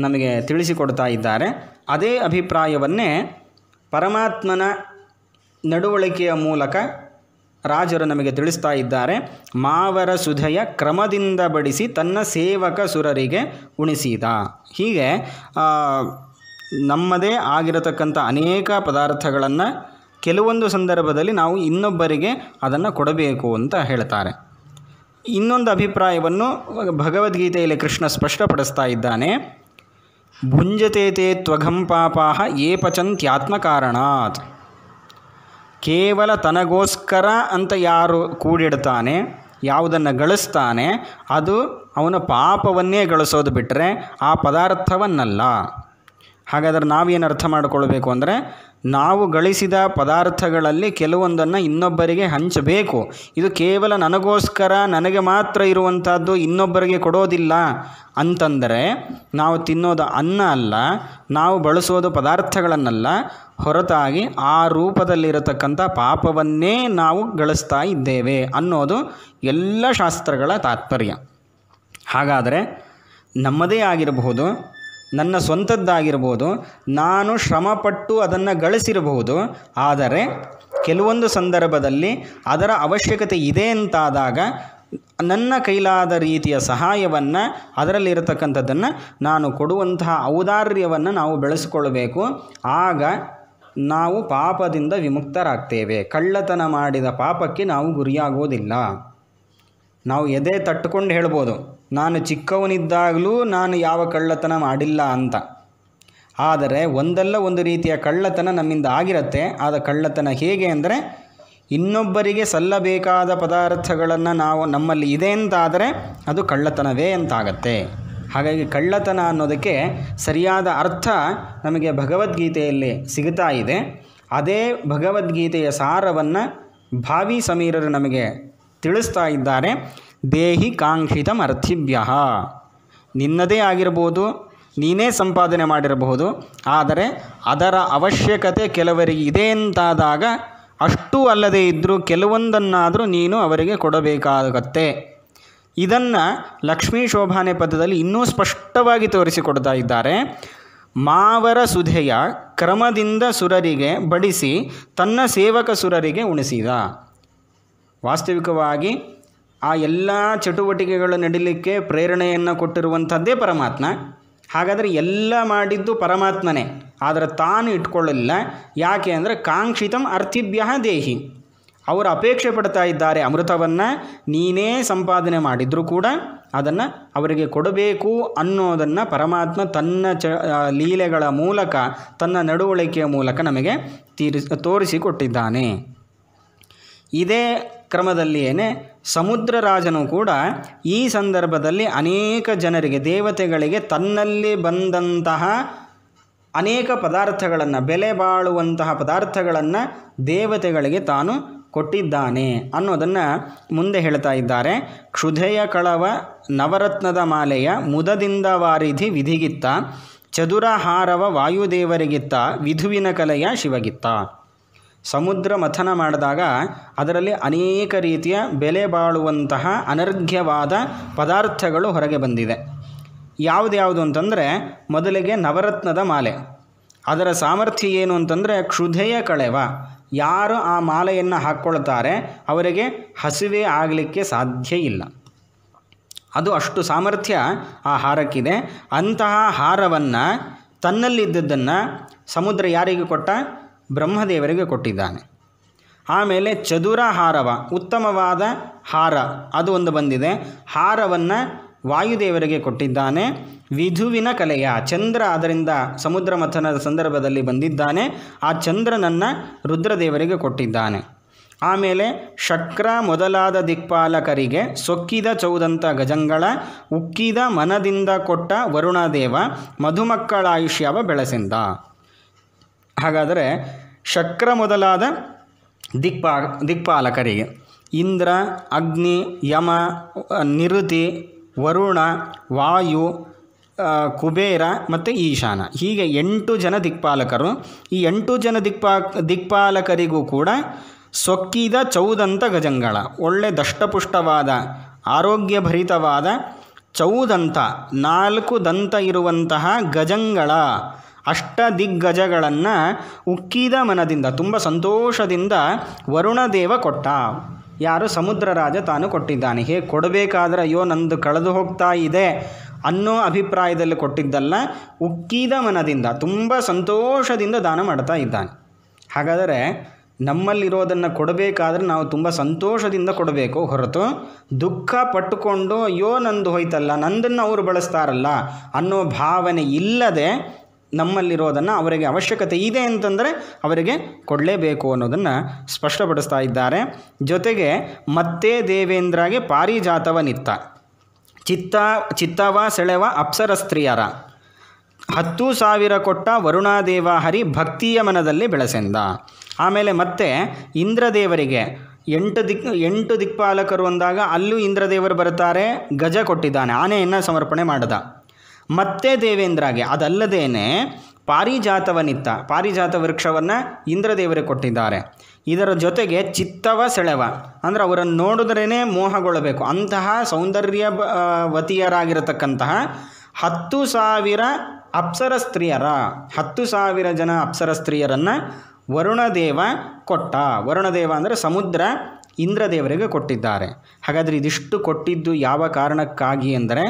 ನಮಗೆ ತಿಳಿಸಿಕೊಡ್ತಾ ಇದ್ದಾರೆ ಅದೇ ಅಭಿಪ್ರಾಯವನ್ನೇ ಪರಮಾತ್ಮನ ನಡವಳಿಕೆಯ ಮೂಲಕ ರಾಜರು ನಮಗೆ ತಿಳಿಸ್ತಾ ಇದ್ದಾರೆ ಮಾವರ ಸುಧಯ ಕ್ರಮದಿಂದ ಬಡಿಸಿ ತನ್ನ ಸೇವಕ ಸುರರಿಗೆ ಉಣಿಸಿದ ಹೀಗೆ ನಮ್ಮದೇ ಆಗಿರತಕ್ಕಂಥ ಅನೇಕ ಪದಾರ್ಥಗಳನ್ನು ಕೆಲವೊಂದು ಸಂದರ್ಭದಲ್ಲಿ ನಾವು ಇನ್ನೊಬ್ಬರಿಗೆ ಅದನ್ನು ಕೊಡಬೇಕು ಅಂತ ಹೇಳ್ತಾರೆ ಇನ್ನೊಂದು ಅಭಿಪ್ರಾಯವನ್ನು ಭಗವದ್ಗೀತೆಯಲ್ಲಿ ಕೃಷ್ಣ ಸ್ಪಷ್ಟಪಡಿಸ್ತಾ ಇದ್ದಾನೆ ಭುಂಜತೆ ತೇ ತ್ವಘಂ ಪಾಪಾಹ ಏ ಪಚಂತ್ಯಾತ್ಮ ಕಾರಣಾತ್ ಕೇವಲ ತನಗೋಸ್ಕರ ಅಂತ ಯಾರು ಕೂಡಿಡ್ತಾನೆ ಯಾವುದನ್ನು ಗಳಿಸ್ತಾನೆ ಅದು ಅವನ ಪಾಪವನ್ನೇ ಗಳಿಸೋದು ಬಿಟ್ಟರೆ ಆ ಪದಾರ್ಥವನ್ನಲ್ಲ ಹಾಗಾದರೆ ನಾವೇನು ಅರ್ಥ ಮಾಡಿಕೊಳ್ಬೇಕು ಅಂದರೆ ನಾವು ಗಳಿಸಿದ ಪದಾರ್ಥಗಳಲ್ಲಿ ಕೆಲವೊಂದನ್ನು ಇನ್ನೊಬ್ಬರಿಗೆ ಹಂಚಬೇಕು ಇದು ಕೇವಲ ನನಗೋಸ್ಕರ ನನಗೆ ಮಾತ್ರ ಇರುವಂಥದ್ದು ಇನ್ನೊಬ್ಬರಿಗೆ ಕೊಡೋದಿಲ್ಲ ಅಂತಂದರೆ ನಾವು ತಿನ್ನೋದು ಅನ್ನ ಅಲ್ಲ ನಾವು ಬಳಸೋದು ಪದಾರ್ಥಗಳನ್ನಲ್ಲ ಹೊರತಾಗಿ ಆ ರೂಪದಲ್ಲಿರತಕ್ಕಂಥ ಪಾಪವನ್ನೇ ನಾವು ಗಳಿಸ್ತಾ ಇದ್ದೇವೆ ಅನ್ನೋದು ಎಲ್ಲ ಶಾಸ್ತ್ರಗಳ ತಾತ್ಪರ್ಯ ಹಾಗಾದರೆ ನಮ್ಮದೇ ಆಗಿರಬಹುದು ನನ್ನ ಸ್ವಂತದ್ದಾಗಿರ್ಬೋದು ನಾನು ಶ್ರಮಪಟ್ಟು ಅದನ್ನು ಗಳಿಸಿರಬಹುದು ಆದರೆ ಕೆಲವೊಂದು ಸಂದರ್ಭದಲ್ಲಿ ಅದರ ಅವಶ್ಯಕತೆ ಇದೆ ಅಂತಾದಾಗ ನನ್ನ ಕೈಲಾದ ರೀತಿಯ ಸಹಾಯವನ್ನು ಅದರಲ್ಲಿರತಕ್ಕಂಥದ್ದನ್ನು ನಾನು ಕೊಡುವಂತಹ ಔದಾರ್ಯವನ್ನು ನಾವು ಬೆಳೆಸಿಕೊಳ್ಳಬೇಕು ಆಗ ನಾವು ಪಾಪದಿಂದ ವಿಮುಕ್ತರಾಗ್ತೇವೆ ಕಳ್ಳತನ ಮಾಡಿದ ಪಾಪಕ್ಕೆ ನಾವು ಗುರಿಯಾಗೋದಿಲ್ಲ ನಾವು ಎದೆ ತಟ್ಟುಕೊಂಡು ಹೇಳ್ಬೋದು ನಾನು ಚಿಕ್ಕವನಿದ್ದಾಗಲೂ ನಾನು ಯಾವ ಕಳ್ಳತನ ಮಾಡಿಲ್ಲ ಅಂತ ಆದರೆ ಒಂದಲ್ಲ ಒಂದು ರೀತಿಯ ಕಳ್ಳತನ ನಮ್ಮಿಂದ ಆಗಿರುತ್ತೆ ಆದ ಕಳ್ಳತನ ಹೇಗೆ ಅಂದರೆ ಇನ್ನೊಬ್ಬರಿಗೆ ಸಲ್ಲಬೇಕಾದ ಪದಾರ್ಥಗಳನ್ನು ನಾವು ನಮ್ಮಲ್ಲಿ ಇದೆ ಅಂತಾದರೆ ಅದು ಕಳ್ಳತನವೇ ಅಂತಾಗತ್ತೆ ಹಾಗಾಗಿ ಕಳ್ಳತನ ಅನ್ನೋದಕ್ಕೆ ಸರಿಯಾದ ಅರ್ಥ ನಮಗೆ ಭಗವದ್ಗೀತೆಯಲ್ಲಿ ಸಿಗ್ತಾ ಇದೆ ಅದೇ ಭಗವದ್ಗೀತೆಯ ಸಾರವನ್ನು ಭಾವಿ ಸಮೀರರು ನಮಗೆ ತಿಳಿಸ್ತಾ ಇದ್ದಾರೆ ದೇಹಿ ಕಾಂಕ್ಷಿತ ಅರ್ಥಿಭ್ಯ ನಿನ್ನದೇ ಆಗಿರಬಹುದು ನೀನೇ ಸಂಪಾದನೆ ಮಾಡಿರಬಹುದು ಆದರೆ ಅದರ ಅವಶ್ಯಕತೆ ಕೆಲವರಿಗೆ ಇದೆ ಅಂತಾದಾಗ ಅಷ್ಟೂ ಅಲ್ಲದೇ ಇದ್ದರೂ ಕೆಲವೊಂದನ್ನಾದರೂ ನೀನು ಅವರಿಗೆ ಕೊಡಬೇಕಾಗತ್ತೆ ಇದನ್ನು ಲಕ್ಷ್ಮೀ ಶೋಭಾನೆ ಪದದಲ್ಲಿ ಇನ್ನೂ ಸ್ಪಷ್ಟವಾಗಿ ತೋರಿಸಿಕೊಡ್ತಾ ಇದ್ದಾರೆ ಮಾವರ ಸುಧೆಯ ಕ್ರಮದಿಂದ ಸುರರಿಗೆ ಬಡಿಸಿ ತನ್ನ ಸೇವಕ ಸುರರಿಗೆ ಉಣಿಸಿದ ವಾಸ್ತವಿಕವಾಗಿ ಆ ಎಲ್ಲ ಚಟುವಟಿಕೆಗಳು ನಡೀಲಿಕ್ಕೆ ಪ್ರೇರಣೆಯನ್ನು ಕೊಟ್ಟಿರುವಂಥದ್ದೇ ಪರಮಾತ್ಮ ಹಾಗಾದರೆ ಎಲ್ಲ ಮಾಡಿದ್ದು ಪರಮಾತ್ಮನೇ ಆದರೆ ತಾನು ಇಟ್ಕೊಳ್ಳಲಿಲ್ಲ ಯಾಕೆ ಅಂದರೆ ಕಾಂಕ್ಷಿತಂ ಅರ್ಥಿಭ್ಯ ದೇಹಿ ಅವರು ಅಪೇಕ್ಷೆ ಪಡ್ತಾ ಇದ್ದಾರೆ ಅಮೃತವನ್ನು ನೀನೇ ಸಂಪಾದನೆ ಮಾಡಿದರೂ ಕೂಡ ಅದನ್ನು ಅವರಿಗೆ ಕೊಡಬೇಕು ಅನ್ನೋದನ್ನು ಪರಮಾತ್ಮ ತನ್ನ ಚ ಲೀಲೆಗಳ ಮೂಲಕ ತನ್ನ ನಡವಳಿಕೆಯ ಮೂಲಕ ನಮಗೆ ತೀರಿಸಿ ತೋರಿಸಿಕೊಟ್ಟಿದ್ದಾನೆ ಇದೇ ಕ್ರಮದಲ್ಲಿಯೇ ಸಮುದ್ರರಾಜನು ಕೂಡ ಈ ಸಂದರ್ಭದಲ್ಲಿ ಅನೇಕ ಜನರಿಗೆ ದೇವತೆಗಳಿಗೆ ತನ್ನಲ್ಲಿ ಬಂದಂತಹ ಅನೇಕ ಪದಾರ್ಥಗಳನ್ನು ಬೆಲೆ ಬಾಳುವಂತಹ ಪದಾರ್ಥಗಳನ್ನು ದೇವತೆಗಳಿಗೆ ತಾನು ಕೊಟ್ಟಿದ್ದಾನೆ ಅನ್ನೋದನ್ನು ಮುಂದೆ ಹೇಳ್ತಾ ಇದ್ದಾರೆ ಕ್ಷುಧೆಯ ಕಳವ ನವರತ್ನದ ಮಾಲೆಯ ಮುದದಿಂದ ವಾರಿಧಿ ವಿಧಿಗಿತ್ತ ಚದುರಹಾರವ ವಾಯುದೇವರಿಗಿತ್ತ ವಿಧುವಿನ ಕಲೆಯ ಶಿವಗಿತ್ತ ಸಮುದ್ರ ಮಥನ ಮಾಡಿದಾಗ ಅದರಲ್ಲಿ ಅನೇಕ ರೀತಿಯ ಬೆಲೆ ಬಾಳುವಂತಹ ಅನರ್ಘ್ಯವಾದ ಪದಾರ್ಥಗಳು ಹೊರಗೆ ಬಂದಿದೆ ಯಾವುದ್ಯಾವುದು ಅಂತಂದರೆ ಮೊದಲಿಗೆ ನವರತ್ನದ ಮಾಲೆ ಅದರ ಸಾಮರ್ಥ್ಯ ಏನು ಅಂತಂದರೆ ಕ್ಷುಧೆಯ ಕಳೆವ ಯಾರು ಆ ಮಾಲೆಯನ್ನು ಹಾಕ್ಕೊಳ್ತಾರೆ ಅವರಿಗೆ ಹಸಿವೆ ಆಗಲಿಕ್ಕೆ ಸಾಧ್ಯ ಇಲ್ಲ ಅದು ಅಷ್ಟು ಸಾಮರ್ಥ್ಯ ಆ ಹಾರಕ್ಕಿದೆ ಅಂತಹ ಹಾರವನ್ನು ತನ್ನಲ್ಲಿದ್ದದ್ದನ್ನು ಸಮುದ್ರ ಯಾರಿಗೆ ಕೊಟ್ಟ ಬ್ರಹ್ಮದೇವರಿಗೆ ಕೊಟ್ಟಿದ್ದಾನೆ ಆಮೇಲೆ ಚದುರ ಹಾರವ ಉತ್ತಮವಾದ ಹಾರ ಅದು ಒಂದು ಬಂದಿದೆ ಹಾರವನ್ನು ವಾಯುದೇವರಿಗೆ ಕೊಟ್ಟಿದ್ದಾನೆ ವಿಧುವಿನ ಕಲೆಯ ಚಂದ್ರ ಅದರಿಂದ ಸಮುದ್ರ ಮಥನದ ಸಂದರ್ಭದಲ್ಲಿ ಬಂದಿದ್ದಾನೆ ಆ ಚಂದ್ರನನ್ನು ರುದ್ರದೇವರಿಗೆ ಕೊಟ್ಟಿದ್ದಾನೆ ಆಮೇಲೆ ಶಕ್ರ ಮೊದಲಾದ ದಿಕ್ಪಾಲಕರಿಗೆ ಸೊಕ್ಕಿದ ಚೌದಂತ ಗಜಂಗಳ ಉಕ್ಕಿದ ಮನದಿಂದ ಕೊಟ್ಟ ವರುಣದೇವ ಮಧುಮಕ್ಕಳ ಆಯುಷ್ಯವ ಬೆಳೆಸಿಂದ ಹಾಗಾದರೆ ಶಕ್ರ ಮೊದಲಾದ ದಿಕ್ಪಾ ದಿಕ್ಪಾಲಕರಿಗೆ ಇಂದ್ರ ಅಗ್ನಿ ಯಮ ನಿರುತಿ ವರುಣ ವಾಯು ಕುಬೇರ ಮತ್ತು ಈಶಾನ ಹೀಗೆ ಎಂಟು ಜನ ದಿಕ್ಪಾಲಕರು ಈ ಎಂಟು ಜನ ದಿಕ್ಪಾ ದಿಕ್ಪಾಲಕರಿಗೂ ಕೂಡ ಸೊಕ್ಕಿದ ಚೌದಂತ ಗಜಂಗಳ ಒಳ್ಳೆ ದಷ್ಟಪುಷ್ಟವಾದ ಆರೋಗ್ಯಭರಿತವಾದ ಚೌದಂತ ನಾಲ್ಕು ದಂತ ಇರುವಂತಹ ಗಜಂಗಳ ಅಷ್ಟ ದಿಗ್ಗಜಗಳನ್ನು ಉಕ್ಕಿದ ಮನದಿಂದ ತುಂಬ ಸಂತೋಷದಿಂದ ವರುಣದೇವ ಕೊಟ್ಟ ಯಾರು ಸಮುದ್ರ ರಾಜ ತಾನು ಕೊಟ್ಟಿದ್ದಾನೆ ಹೇಗೆ ಕೊಡಬೇಕಾದ್ರೆ ಅಯ್ಯೋ ನಂದು ಕಳೆದು ಹೋಗ್ತಾ ಇದೆ ಅನ್ನೋ ಅಭಿಪ್ರಾಯದಲ್ಲಿ ಕೊಟ್ಟಿದ್ದಲ್ಲ ಉಕ್ಕಿದ ಮನದಿಂದ ತುಂಬ ಸಂತೋಷದಿಂದ ದಾನ ಮಾಡ್ತಾ ಇದ್ದಾನೆ ಹಾಗಾದರೆ ನಮ್ಮಲ್ಲಿರೋದನ್ನು ಕೊಡಬೇಕಾದ್ರೆ ನಾವು ತುಂಬ ಸಂತೋಷದಿಂದ ಕೊಡಬೇಕು ಹೊರತು ದುಃಖ ಪಟ್ಟುಕೊಂಡು ಅಯ್ಯೋ ನಂದು ಹೋಯ್ತಲ್ಲ ನಂದನ್ನು ಅವರು ಬಳಸ್ತಾರಲ್ಲ ಅನ್ನೋ ಭಾವನೆ ಇಲ್ಲದೆ ನಮ್ಮಲ್ಲಿರೋದನ್ನು ಅವರಿಗೆ ಅವಶ್ಯಕತೆ ಇದೆ ಅಂತಂದರೆ ಅವರಿಗೆ ಕೊಡಲೇಬೇಕು ಅನ್ನೋದನ್ನು ಸ್ಪಷ್ಟಪಡಿಸ್ತಾ ಇದ್ದಾರೆ ಜೊತೆಗೆ ಮತ್ತೆ ದೇವೇಂದ್ರಗೆ ನಿತ್ತ ಚಿತ್ತ ಚಿತ್ತವ ಸೆಳೆವ ಅಪ್ಸರ ಸ್ತ್ರೀಯರ ಹತ್ತು ಸಾವಿರ ಕೊಟ್ಟ ವರುಣಾದೇವ ಹರಿ ಭಕ್ತಿಯ ಮನದಲ್ಲಿ ಬೆಳೆಸೆಂದ ಆಮೇಲೆ ಮತ್ತೆ ಇಂದ್ರದೇವರಿಗೆ ಎಂಟು ದಿಕ್ ಎಂಟು ದಿಕ್ಪಾಲಕರು ಅಂದಾಗ ಅಲ್ಲೂ ಇಂದ್ರದೇವರು ಬರ್ತಾರೆ ಗಜ ಕೊಟ್ಟಿದ್ದಾನೆ ಆನೆಯನ್ನು ಸಮರ್ಪಣೆ ಮಾಡಿದ ಮತ್ತೆ ದೇವೇಂದ್ರಾಗೆ ಅದಲ್ಲದೇನೆ ಪಾರಿಜಾತವನಿತ್ತ ಪಾರಿಜಾತ ವೃಕ್ಷವನ್ನು ಇಂದ್ರದೇವರೇ ಕೊಟ್ಟಿದ್ದಾರೆ ಇದರ ಜೊತೆಗೆ ಚಿತ್ತವ ಸೆಳೆವ ಅಂದರೆ ಅವರನ್ನು ನೋಡಿದ್ರೇ ಮೋಹಗೊಳ್ಳಬೇಕು ಅಂತಹ ಸೌಂದರ್ಯ ವತಿಯರಾಗಿರತಕ್ಕಂತಹ ಹತ್ತು ಸಾವಿರ ಅಪ್ಸರ ಸ್ತ್ರೀಯರ ಹತ್ತು ಸಾವಿರ ಜನ ಅಪ್ಸರ ಸ್ತ್ರೀಯರನ್ನು ವರುಣದೇವ ಕೊಟ್ಟ ವರುಣದೇವ ಅಂದರೆ ಸಮುದ್ರ ಇಂದ್ರದೇವರಿಗೆ ಕೊಟ್ಟಿದ್ದಾರೆ ಹಾಗಾದರೆ ಇದಿಷ್ಟು ಕೊಟ್ಟಿದ್ದು ಯಾವ ಕಾರಣಕ್ಕಾಗಿ ಅಂದರೆ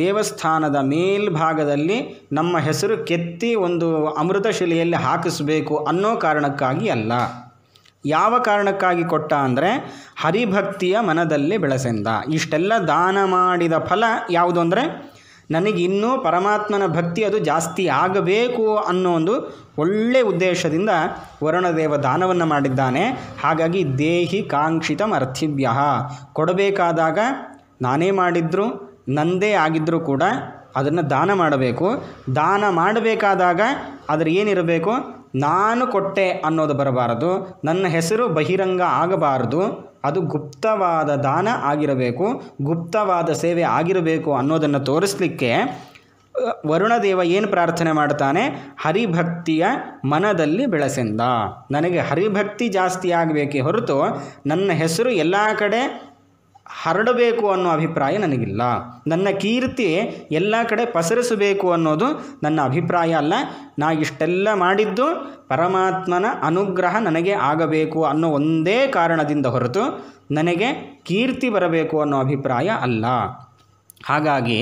ದೇವಸ್ಥಾನದ ಮೇಲ್ಭಾಗದಲ್ಲಿ ನಮ್ಮ ಹೆಸರು ಕೆತ್ತಿ ಒಂದು ಅಮೃತ ಶಿಲೆಯಲ್ಲಿ ಹಾಕಿಸಬೇಕು ಅನ್ನೋ ಕಾರಣಕ್ಕಾಗಿ ಅಲ್ಲ ಯಾವ ಕಾರಣಕ್ಕಾಗಿ ಕೊಟ್ಟ ಅಂದರೆ ಹರಿಭಕ್ತಿಯ ಮನದಲ್ಲಿ ಬೆಳೆಸೆಂದ ಇಷ್ಟೆಲ್ಲ ದಾನ ಮಾಡಿದ ಫಲ ಯಾವುದು ಅಂದರೆ ನನಗಿನ್ನೂ ಪರಮಾತ್ಮನ ಭಕ್ತಿ ಅದು ಜಾಸ್ತಿ ಆಗಬೇಕು ಅನ್ನೋ ಒಂದು ಒಳ್ಳೆಯ ಉದ್ದೇಶದಿಂದ ವರುಣದೇವ ದಾನವನ್ನು ಮಾಡಿದ್ದಾನೆ ಹಾಗಾಗಿ ದೇಹಿ ಅರ್ಥಿಭ್ಯ ಕೊಡಬೇಕಾದಾಗ ನಾನೇ ಮಾಡಿದ್ರು ನಂದೇ ಆಗಿದ್ದರೂ ಕೂಡ ಅದನ್ನು ದಾನ ಮಾಡಬೇಕು ದಾನ ಮಾಡಬೇಕಾದಾಗ ಅದರ ಏನಿರಬೇಕು ನಾನು ಕೊಟ್ಟೆ ಅನ್ನೋದು ಬರಬಾರದು ನನ್ನ ಹೆಸರು ಬಹಿರಂಗ ಆಗಬಾರದು ಅದು ಗುಪ್ತವಾದ ದಾನ ಆಗಿರಬೇಕು ಗುಪ್ತವಾದ ಸೇವೆ ಆಗಿರಬೇಕು ಅನ್ನೋದನ್ನು ತೋರಿಸಲಿಕ್ಕೆ ವರುಣದೇವ ಏನು ಪ್ರಾರ್ಥನೆ ಮಾಡ್ತಾನೆ ಹರಿಭಕ್ತಿಯ ಮನದಲ್ಲಿ ಬೆಳೆಸಿಂದ ನನಗೆ ಹರಿಭಕ್ತಿ ಜಾಸ್ತಿ ಆಗಬೇಕೇ ಹೊರತು ನನ್ನ ಹೆಸರು ಎಲ್ಲ ಕಡೆ ಹರಡಬೇಕು ಅನ್ನೋ ಅಭಿಪ್ರಾಯ ನನಗಿಲ್ಲ ನನ್ನ ಕೀರ್ತಿ ಎಲ್ಲ ಕಡೆ ಪಸರಿಸಬೇಕು ಅನ್ನೋದು ನನ್ನ ಅಭಿಪ್ರಾಯ ಅಲ್ಲ ನಾ ಇಷ್ಟೆಲ್ಲ ಮಾಡಿದ್ದು ಪರಮಾತ್ಮನ ಅನುಗ್ರಹ ನನಗೆ ಆಗಬೇಕು ಅನ್ನೋ ಒಂದೇ ಕಾರಣದಿಂದ ಹೊರತು ನನಗೆ ಕೀರ್ತಿ ಬರಬೇಕು ಅನ್ನೋ ಅಭಿಪ್ರಾಯ ಅಲ್ಲ ಹಾಗಾಗಿ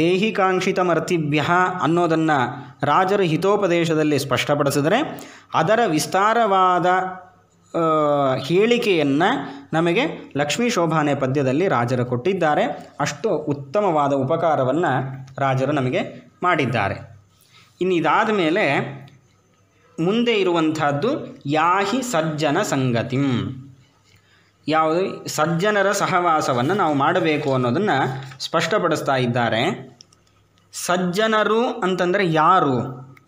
ದೇಹಿಕಾಂಕ್ಷಿತ ಮರ್ತಿಭ್ಯ ಅನ್ನೋದನ್ನು ರಾಜರು ಹಿತೋಪದೇಶದಲ್ಲಿ ಸ್ಪಷ್ಟಪಡಿಸಿದರೆ ಅದರ ವಿಸ್ತಾರವಾದ ಹೇಳಿಕೆಯನ್ನು ನಮಗೆ ಲಕ್ಷ್ಮೀ ಶೋಭಾನೆ ಪದ್ಯದಲ್ಲಿ ರಾಜರು ಕೊಟ್ಟಿದ್ದಾರೆ ಅಷ್ಟು ಉತ್ತಮವಾದ ಉಪಕಾರವನ್ನು ರಾಜರು ನಮಗೆ ಮಾಡಿದ್ದಾರೆ ಇನ್ನಿದಾದ ಮೇಲೆ ಮುಂದೆ ಇರುವಂತಹದ್ದು ಯಾಹಿ ಸಜ್ಜನ ಸಂಗತಿಂ ಯಾವುದು ಸಜ್ಜನರ ಸಹವಾಸವನ್ನು ನಾವು ಮಾಡಬೇಕು ಅನ್ನೋದನ್ನು ಸ್ಪಷ್ಟಪಡಿಸ್ತಾ ಇದ್ದಾರೆ ಸಜ್ಜನರು ಅಂತಂದರೆ ಯಾರು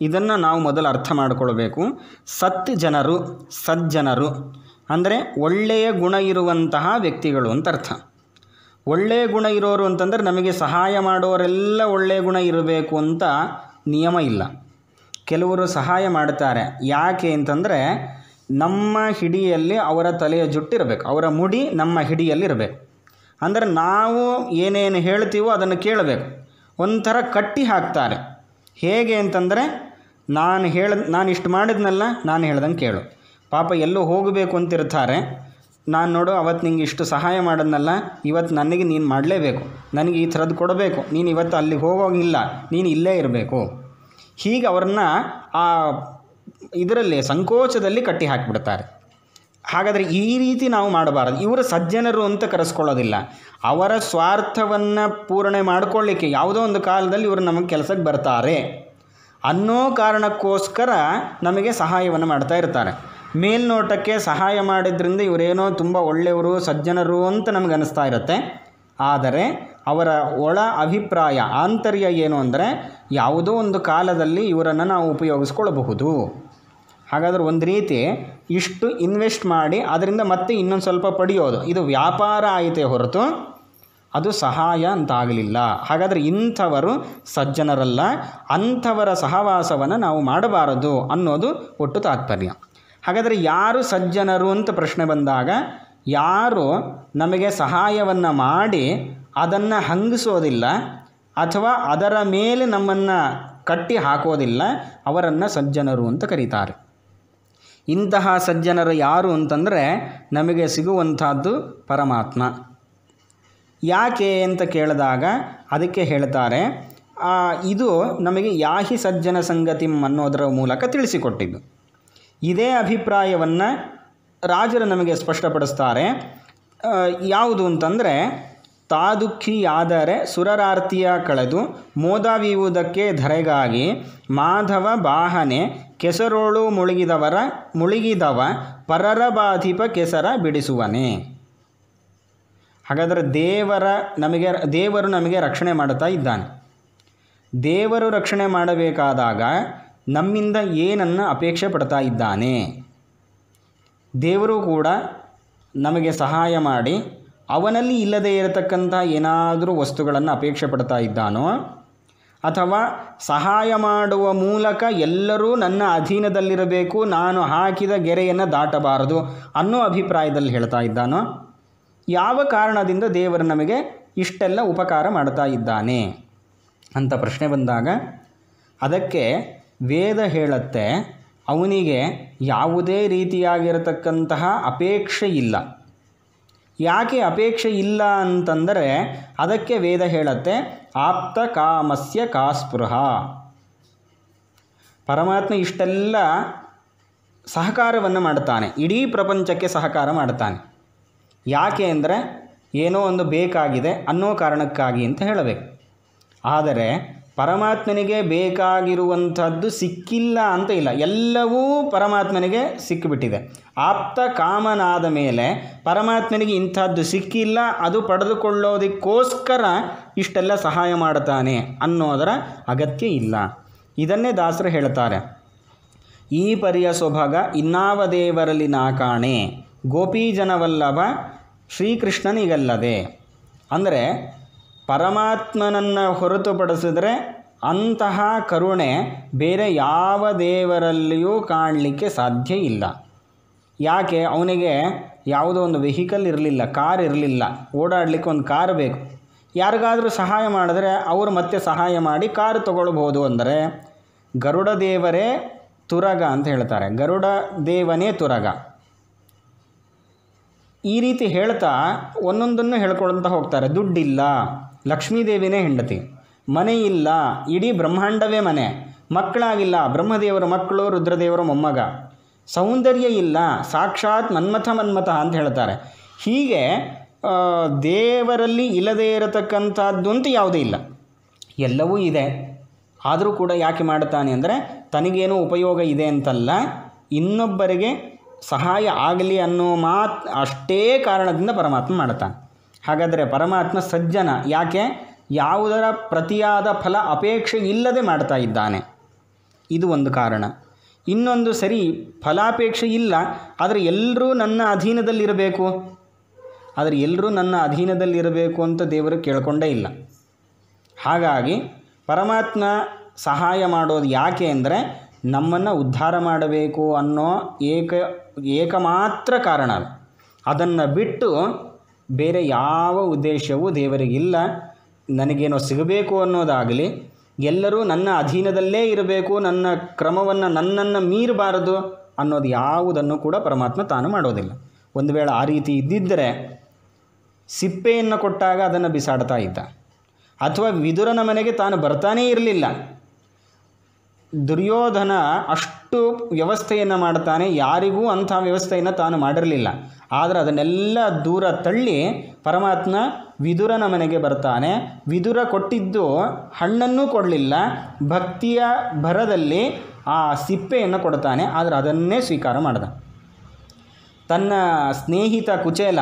ಇದನ್ನು ನಾವು ಮೊದಲು ಅರ್ಥ ಮಾಡಿಕೊಳ್ಬೇಕು ಸತ್ ಜನರು ಸಜ್ಜನರು ಅಂದರೆ ಒಳ್ಳೆಯ ಗುಣ ಇರುವಂತಹ ವ್ಯಕ್ತಿಗಳು ಅಂತ ಅರ್ಥ ಒಳ್ಳೆಯ ಗುಣ ಇರೋರು ಅಂತಂದರೆ ನಮಗೆ ಸಹಾಯ ಮಾಡೋರೆಲ್ಲ ಒಳ್ಳೆಯ ಗುಣ ಇರಬೇಕು ಅಂತ ನಿಯಮ ಇಲ್ಲ ಕೆಲವರು ಸಹಾಯ ಮಾಡ್ತಾರೆ ಯಾಕೆ ಅಂತಂದರೆ ನಮ್ಮ ಹಿಡಿಯಲ್ಲಿ ಅವರ ತಲೆಯ ಜುಟ್ಟಿರಬೇಕು ಅವರ ಮುಡಿ ನಮ್ಮ ಹಿಡಿಯಲ್ಲಿರಬೇಕು ಅಂದರೆ ನಾವು ಏನೇನು ಹೇಳ್ತೀವೋ ಅದನ್ನು ಕೇಳಬೇಕು ಒಂಥರ ಕಟ್ಟಿ ಹಾಕ್ತಾರೆ ಹೇಗೆ ಅಂತಂದರೆ ನಾನು ಹೇಳ ನಾನು ಇಷ್ಟು ಮಾಡಿದ್ನಲ್ಲ ನಾನು ಹೇಳ್ದಂಗೆ ಕೇಳು ಪಾಪ ಎಲ್ಲೋ ಹೋಗಬೇಕು ಅಂತಿರ್ತಾರೆ ನಾನು ನೋಡು ಅವತ್ತು ನಿಂಗೆ ಇಷ್ಟು ಸಹಾಯ ಮಾಡೋದ್ನಲ್ಲ ಇವತ್ತು ನನಗೆ ನೀನು ಮಾಡಲೇಬೇಕು ನನಗೆ ಈ ಥರದ್ದು ಕೊಡಬೇಕು ನೀನು ಇವತ್ತು ಅಲ್ಲಿಗೆ ಹೋಗೋಂಗಿಲ್ಲ ನೀನು ಇಲ್ಲೇ ಇರಬೇಕು ಹೀಗೆ ಅವ್ರನ್ನ ಆ ಇದರಲ್ಲಿ ಸಂಕೋಚದಲ್ಲಿ ಕಟ್ಟಿ ಹಾಕಿಬಿಡ್ತಾರೆ ಹಾಗಾದರೆ ಈ ರೀತಿ ನಾವು ಮಾಡಬಾರದು ಇವರು ಸಜ್ಜನರು ಅಂತ ಕರೆಸ್ಕೊಳ್ಳೋದಿಲ್ಲ ಅವರ ಸ್ವಾರ್ಥವನ್ನು ಪೂರಣೆ ಮಾಡಿಕೊಳ್ಳಿಕ್ಕೆ ಯಾವುದೋ ಒಂದು ಕಾಲದಲ್ಲಿ ಇವರು ನಮಗೆ ಕೆಲಸಕ್ಕೆ ಬರ್ತಾರೆ ಅನ್ನೋ ಕಾರಣಕ್ಕೋಸ್ಕರ ನಮಗೆ ಸಹಾಯವನ್ನು ಮಾಡ್ತಾ ಇರ್ತಾರೆ ಮೇಲ್ನೋಟಕ್ಕೆ ಸಹಾಯ ಮಾಡಿದ್ರಿಂದ ಇವರೇನೋ ತುಂಬ ಒಳ್ಳೆಯವರು ಸಜ್ಜನರು ಅಂತ ನಮ್ಗೆ ಅನಿಸ್ತಾ ಇರುತ್ತೆ ಆದರೆ ಅವರ ಒಳ ಅಭಿಪ್ರಾಯ ಆಂತರ್ಯ ಏನು ಅಂದರೆ ಯಾವುದೋ ಒಂದು ಕಾಲದಲ್ಲಿ ಇವರನ್ನು ನಾವು ಉಪಯೋಗಿಸ್ಕೊಳ್ಬಹುದು ಹಾಗಾದ್ರೆ ಒಂದು ರೀತಿ ಇಷ್ಟು ಇನ್ವೆಸ್ಟ್ ಮಾಡಿ ಅದರಿಂದ ಮತ್ತೆ ಇನ್ನೊಂದು ಸ್ವಲ್ಪ ಪಡೆಯೋದು ಇದು ವ್ಯಾಪಾರ ಆಯಿತೆ ಹೊರತು ಅದು ಸಹಾಯ ಅಂತ ಆಗಲಿಲ್ಲ ಹಾಗಾದರೆ ಇಂಥವರು ಸಜ್ಜನರಲ್ಲ ಅಂಥವರ ಸಹವಾಸವನ್ನು ನಾವು ಮಾಡಬಾರದು ಅನ್ನೋದು ಒಟ್ಟು ತಾತ್ಪರ್ಯ ಹಾಗಾದರೆ ಯಾರು ಸಜ್ಜನರು ಅಂತ ಪ್ರಶ್ನೆ ಬಂದಾಗ ಯಾರು ನಮಗೆ ಸಹಾಯವನ್ನು ಮಾಡಿ ಅದನ್ನು ಹಂಗಿಸೋದಿಲ್ಲ ಅಥವಾ ಅದರ ಮೇಲೆ ನಮ್ಮನ್ನು ಕಟ್ಟಿ ಹಾಕೋದಿಲ್ಲ ಅವರನ್ನು ಸಜ್ಜನರು ಅಂತ ಕರೀತಾರೆ ಇಂತಹ ಸಜ್ಜನರು ಯಾರು ಅಂತಂದರೆ ನಮಗೆ ಸಿಗುವಂಥದ್ದು ಪರಮಾತ್ಮ ಯಾಕೆ ಅಂತ ಕೇಳಿದಾಗ ಅದಕ್ಕೆ ಹೇಳ್ತಾರೆ ಇದು ನಮಗೆ ಯಾಹಿ ಸಜ್ಜನ ಸಂಗತಿ ಅನ್ನೋದರ ಮೂಲಕ ತಿಳಿಸಿಕೊಟ್ಟಿದ್ದು ಇದೇ ಅಭಿಪ್ರಾಯವನ್ನು ರಾಜರು ನಮಗೆ ಸ್ಪಷ್ಟಪಡಿಸ್ತಾರೆ ಯಾವುದು ಅಂತಂದರೆ ತಾದುಖಿಯಾದರೆ ಸುರರಾರ್ತಿಯ ಕಳೆದು ಮೋದವಿಯುವುದಕ್ಕೆ ಧರೆಗಾಗಿ ಮಾಧವ ಬಾಹನೆ ಕೆಸರೋಳು ಮುಳುಗಿದವರ ಮುಳುಗಿದವ ಪರರ ಬಾಧಿಪ ಕೆಸರ ಬಿಡಿಸುವನೆ ಹಾಗಾದರೆ ದೇವರ ನಮಗೆ ದೇವರು ನಮಗೆ ರಕ್ಷಣೆ ಮಾಡುತ್ತಾ ಇದ್ದಾನೆ ದೇವರು ರಕ್ಷಣೆ ಮಾಡಬೇಕಾದಾಗ ನಮ್ಮಿಂದ ಏನನ್ನು ಅಪೇಕ್ಷೆ ಪಡ್ತಾ ಇದ್ದಾನೆ ದೇವರು ಕೂಡ ನಮಗೆ ಸಹಾಯ ಮಾಡಿ ಅವನಲ್ಲಿ ಇಲ್ಲದೇ ಇರತಕ್ಕಂಥ ಏನಾದರೂ ವಸ್ತುಗಳನ್ನು ಅಪೇಕ್ಷೆ ಪಡ್ತಾ ಇದ್ದಾನೋ ಅಥವಾ ಸಹಾಯ ಮಾಡುವ ಮೂಲಕ ಎಲ್ಲರೂ ನನ್ನ ಅಧೀನದಲ್ಲಿರಬೇಕು ನಾನು ಹಾಕಿದ ಗೆರೆಯನ್ನು ದಾಟಬಾರದು ಅನ್ನೋ ಅಭಿಪ್ರಾಯದಲ್ಲಿ ಹೇಳ್ತಾ ಇದ್ದಾನೋ ಯಾವ ಕಾರಣದಿಂದ ದೇವರು ನಮಗೆ ಇಷ್ಟೆಲ್ಲ ಉಪಕಾರ ಮಾಡ್ತಾ ಇದ್ದಾನೆ ಅಂತ ಪ್ರಶ್ನೆ ಬಂದಾಗ ಅದಕ್ಕೆ ವೇದ ಹೇಳುತ್ತೆ ಅವನಿಗೆ ಯಾವುದೇ ರೀತಿಯಾಗಿರತಕ್ಕಂತಹ ಅಪೇಕ್ಷೆ ಇಲ್ಲ ಯಾಕೆ ಅಪೇಕ್ಷೆ ಇಲ್ಲ ಅಂತಂದರೆ ಅದಕ್ಕೆ ವೇದ ಹೇಳತ್ತೆ ಆಪ್ತ ಕಾಮಸ್ಯ ಕಾಸ್ಪೃಹ ಪರಮಾತ್ಮ ಇಷ್ಟೆಲ್ಲ ಸಹಕಾರವನ್ನು ಮಾಡ್ತಾನೆ ಇಡೀ ಪ್ರಪಂಚಕ್ಕೆ ಸಹಕಾರ ಮಾಡ್ತಾನೆ ಯಾಕೆ ಅಂದರೆ ಏನೋ ಒಂದು ಬೇಕಾಗಿದೆ ಅನ್ನೋ ಕಾರಣಕ್ಕಾಗಿ ಅಂತ ಹೇಳಬೇಕು ಆದರೆ ಪರಮಾತ್ಮನಿಗೆ ಬೇಕಾಗಿರುವಂಥದ್ದು ಸಿಕ್ಕಿಲ್ಲ ಅಂತ ಇಲ್ಲ ಎಲ್ಲವೂ ಪರಮಾತ್ಮನಿಗೆ ಸಿಕ್ಕಿಬಿಟ್ಟಿದೆ ಆಪ್ತ ಕಾಮನಾದ ಮೇಲೆ ಪರಮಾತ್ಮನಿಗೆ ಇಂಥದ್ದು ಸಿಕ್ಕಿಲ್ಲ ಅದು ಪಡೆದುಕೊಳ್ಳೋದಕ್ಕೋಸ್ಕರ ಇಷ್ಟೆಲ್ಲ ಸಹಾಯ ಮಾಡ್ತಾನೆ ಅನ್ನೋದರ ಅಗತ್ಯ ಇಲ್ಲ ಇದನ್ನೇ ದಾಸರು ಹೇಳ್ತಾರೆ ಈ ಪರಿಯ ಸ್ವಭಾಗ ಇನ್ನಾವ ದೇವರಲ್ಲಿ ನಾಕಾಣೆ ಗೋಪೀಜನವಲ್ಲಭ ಶ್ರೀಕೃಷ್ಣನಿಗಲ್ಲದೆ ಅಂದರೆ ಪರಮಾತ್ಮನನ್ನು ಹೊರತುಪಡಿಸಿದ್ರೆ ಅಂತಹ ಕರುಣೆ ಬೇರೆ ಯಾವ ದೇವರಲ್ಲಿಯೂ ಕಾಣಲಿಕ್ಕೆ ಸಾಧ್ಯ ಇಲ್ಲ ಯಾಕೆ ಅವನಿಗೆ ಯಾವುದೋ ಒಂದು ವೆಹಿಕಲ್ ಇರಲಿಲ್ಲ ಕಾರ್ ಇರಲಿಲ್ಲ ಓಡಾಡಲಿಕ್ಕೆ ಒಂದು ಕಾರ್ ಬೇಕು ಯಾರಿಗಾದರೂ ಸಹಾಯ ಮಾಡಿದ್ರೆ ಅವರು ಮತ್ತೆ ಸಹಾಯ ಮಾಡಿ ಕಾರ್ ತಗೊಳ್ಬೋದು ಅಂದರೆ ಗರುಡ ದೇವರೇ ತುರಗ ಅಂತ ಹೇಳ್ತಾರೆ ಗರುಡ ದೇವನೇ ತುರಗ ಈ ರೀತಿ ಹೇಳ್ತಾ ಒಂದೊಂದನ್ನು ಹೇಳ್ಕೊಳ್ತಾ ಹೋಗ್ತಾರೆ ದುಡ್ಡಿಲ್ಲ ಲಕ್ಷ್ಮೀದೇವಿನೇ ಹೆಂಡತಿ ಮನೆ ಇಲ್ಲ ಇಡೀ ಬ್ರಹ್ಮಾಂಡವೇ ಮನೆ ಮಕ್ಕಳಾಗಿಲ್ಲ ಬ್ರಹ್ಮದೇವರ ಮಕ್ಕಳು ರುದ್ರದೇವರ ಮೊಮ್ಮಗ ಸೌಂದರ್ಯ ಇಲ್ಲ ಸಾಕ್ಷಾತ್ ಮನ್ಮಥ ಮನ್ಮಥ ಅಂತ ಹೇಳ್ತಾರೆ ಹೀಗೆ ದೇವರಲ್ಲಿ ಇಲ್ಲದೇ ಇರತಕ್ಕಂಥದ್ದು ಅಂತ ಯಾವುದೇ ಇಲ್ಲ ಎಲ್ಲವೂ ಇದೆ ಆದರೂ ಕೂಡ ಯಾಕೆ ಮಾಡ್ತಾನೆ ಅಂದರೆ ತನಗೇನೂ ಉಪಯೋಗ ಇದೆ ಅಂತಲ್ಲ ಇನ್ನೊಬ್ಬರಿಗೆ ಸಹಾಯ ಆಗಲಿ ಅನ್ನೋ ಮಾತು ಅಷ್ಟೇ ಕಾರಣದಿಂದ ಪರಮಾತ್ಮ ಮಾಡ್ತಾನೆ ಹಾಗಾದರೆ ಪರಮಾತ್ಮ ಸಜ್ಜನ ಯಾಕೆ ಯಾವುದರ ಪ್ರತಿಯಾದ ಫಲ ಅಪೇಕ್ಷೆ ಇಲ್ಲದೆ ಮಾಡ್ತಾ ಇದ್ದಾನೆ ಇದು ಒಂದು ಕಾರಣ ಇನ್ನೊಂದು ಸರಿ ಫಲಾಪೇಕ್ಷೆ ಇಲ್ಲ ಆದರೆ ಎಲ್ಲರೂ ನನ್ನ ಅಧೀನದಲ್ಲಿರಬೇಕು ಆದರೆ ಎಲ್ಲರೂ ನನ್ನ ಅಧೀನದಲ್ಲಿರಬೇಕು ಅಂತ ದೇವರು ಕೇಳಿಕೊಂಡೇ ಇಲ್ಲ ಹಾಗಾಗಿ ಪರಮಾತ್ಮ ಸಹಾಯ ಮಾಡೋದು ಯಾಕೆ ಅಂದರೆ ನಮ್ಮನ್ನು ಉದ್ಧಾರ ಮಾಡಬೇಕು ಅನ್ನೋ ಏಕ ಏಕಮಾತ್ರ ಕಾರಣ ಅದನ್ನು ಬಿಟ್ಟು ಬೇರೆ ಯಾವ ಉದ್ದೇಶವೂ ದೇವರಿಗಿಲ್ಲ ನನಗೇನೋ ಸಿಗಬೇಕು ಅನ್ನೋದಾಗಲಿ ಎಲ್ಲರೂ ನನ್ನ ಅಧೀನದಲ್ಲೇ ಇರಬೇಕು ನನ್ನ ಕ್ರಮವನ್ನು ನನ್ನನ್ನು ಮೀರಬಾರದು ಅನ್ನೋದು ಯಾವುದನ್ನು ಕೂಡ ಪರಮಾತ್ಮ ತಾನು ಮಾಡೋದಿಲ್ಲ ಒಂದು ವೇಳೆ ಆ ರೀತಿ ಇದ್ದಿದ್ದರೆ ಸಿಪ್ಪೆಯನ್ನು ಕೊಟ್ಟಾಗ ಅದನ್ನು ಬಿಸಾಡ್ತಾ ಇದ್ದ ಅಥವಾ ವಿದುರನ ಮನೆಗೆ ತಾನು ಬರ್ತಾನೇ ಇರಲಿಲ್ಲ ದುರ್ಯೋಧನ ಅಷ್ಟು ವ್ಯವಸ್ಥೆಯನ್ನು ಮಾಡ್ತಾನೆ ಯಾರಿಗೂ ಅಂಥ ವ್ಯವಸ್ಥೆಯನ್ನು ತಾನು ಮಾಡಿರಲಿಲ್ಲ ಆದರೆ ಅದನ್ನೆಲ್ಲ ದೂರ ತಳ್ಳಿ ಪರಮಾತ್ಮ ವಿದುರನ ಮನೆಗೆ ಬರ್ತಾನೆ ವಿದುರ ಕೊಟ್ಟಿದ್ದು ಹಣ್ಣನ್ನು ಕೊಡಲಿಲ್ಲ ಭಕ್ತಿಯ ಭರದಲ್ಲಿ ಆ ಸಿಪ್ಪೆಯನ್ನು ಕೊಡ್ತಾನೆ ಆದರೆ ಅದನ್ನೇ ಸ್ವೀಕಾರ ಮಾಡಿದ ತನ್ನ ಸ್ನೇಹಿತ ಕುಚೇಲ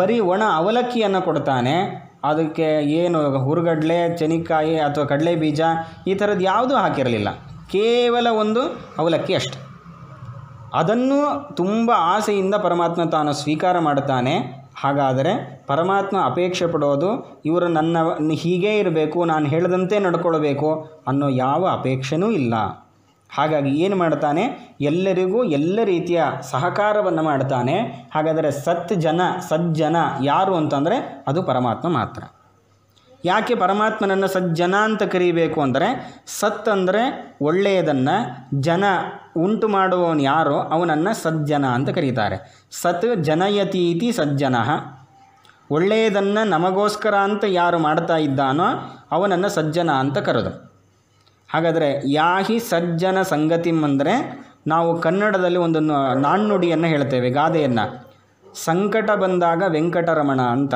ಬರೀ ಒಣ ಅವಲಕ್ಕಿಯನ್ನು ಕೊಡ್ತಾನೆ ಅದಕ್ಕೆ ಏನು ಹುರುಗಡ್ಲೆ ಚೆನಿಕಾಯಿ ಅಥವಾ ಕಡಲೆ ಬೀಜ ಈ ಥರದ್ದು ಯಾವುದೂ ಹಾಕಿರಲಿಲ್ಲ ಕೇವಲ ಒಂದು ಅವಲಕ್ಕಿ ಅಷ್ಟೆ ಅದನ್ನು ತುಂಬ ಆಸೆಯಿಂದ ಪರಮಾತ್ಮ ತಾನು ಸ್ವೀಕಾರ ಮಾಡುತ್ತಾನೆ ಹಾಗಾದರೆ ಪರಮಾತ್ಮ ಅಪೇಕ್ಷೆ ಪಡೋದು ಇವರು ನನ್ನ ಹೀಗೇ ಇರಬೇಕು ನಾನು ಹೇಳಿದಂತೆ ನಡ್ಕೊಳ್ಬೇಕು ಅನ್ನೋ ಯಾವ ಅಪೇಕ್ಷೆನೂ ಇಲ್ಲ ಹಾಗಾಗಿ ಏನು ಮಾಡ್ತಾನೆ ಎಲ್ಲರಿಗೂ ಎಲ್ಲ ರೀತಿಯ ಸಹಕಾರವನ್ನು ಮಾಡ್ತಾನೆ ಹಾಗಾದರೆ ಸತ್ ಜನ ಸಜ್ಜನ ಯಾರು ಅಂತಂದರೆ ಅದು ಪರಮಾತ್ಮ ಮಾತ್ರ ಯಾಕೆ ಪರಮಾತ್ಮನನ್ನು ಸಜ್ಜನ ಅಂತ ಕರೀಬೇಕು ಅಂದರೆ ಸತ್ ಅಂದರೆ ಒಳ್ಳೆಯದನ್ನು ಜನ ಉಂಟು ಮಾಡುವವನು ಯಾರೋ ಅವನನ್ನು ಸಜ್ಜನ ಅಂತ ಕರೀತಾರೆ ಸತ್ ಜನಯತೀತಿ ಸಜ್ಜನ ಒಳ್ಳೆಯದನ್ನು ನಮಗೋಸ್ಕರ ಅಂತ ಯಾರು ಮಾಡ್ತಾ ಇದ್ದಾನೋ ಅವನನ್ನು ಸಜ್ಜನ ಅಂತ ಕರೆದು ಹಾಗಾದರೆ ಯಾಹಿ ಸಜ್ಜನ ಸಂಗತಿ ಅಂದರೆ ನಾವು ಕನ್ನಡದಲ್ಲಿ ಒಂದು ನಾಣ್ಣುಡಿಯನ್ನು ಹೇಳ್ತೇವೆ ಗಾದೆಯನ್ನು ಸಂಕಟ ಬಂದಾಗ ವೆಂಕಟರಮಣ ಅಂತ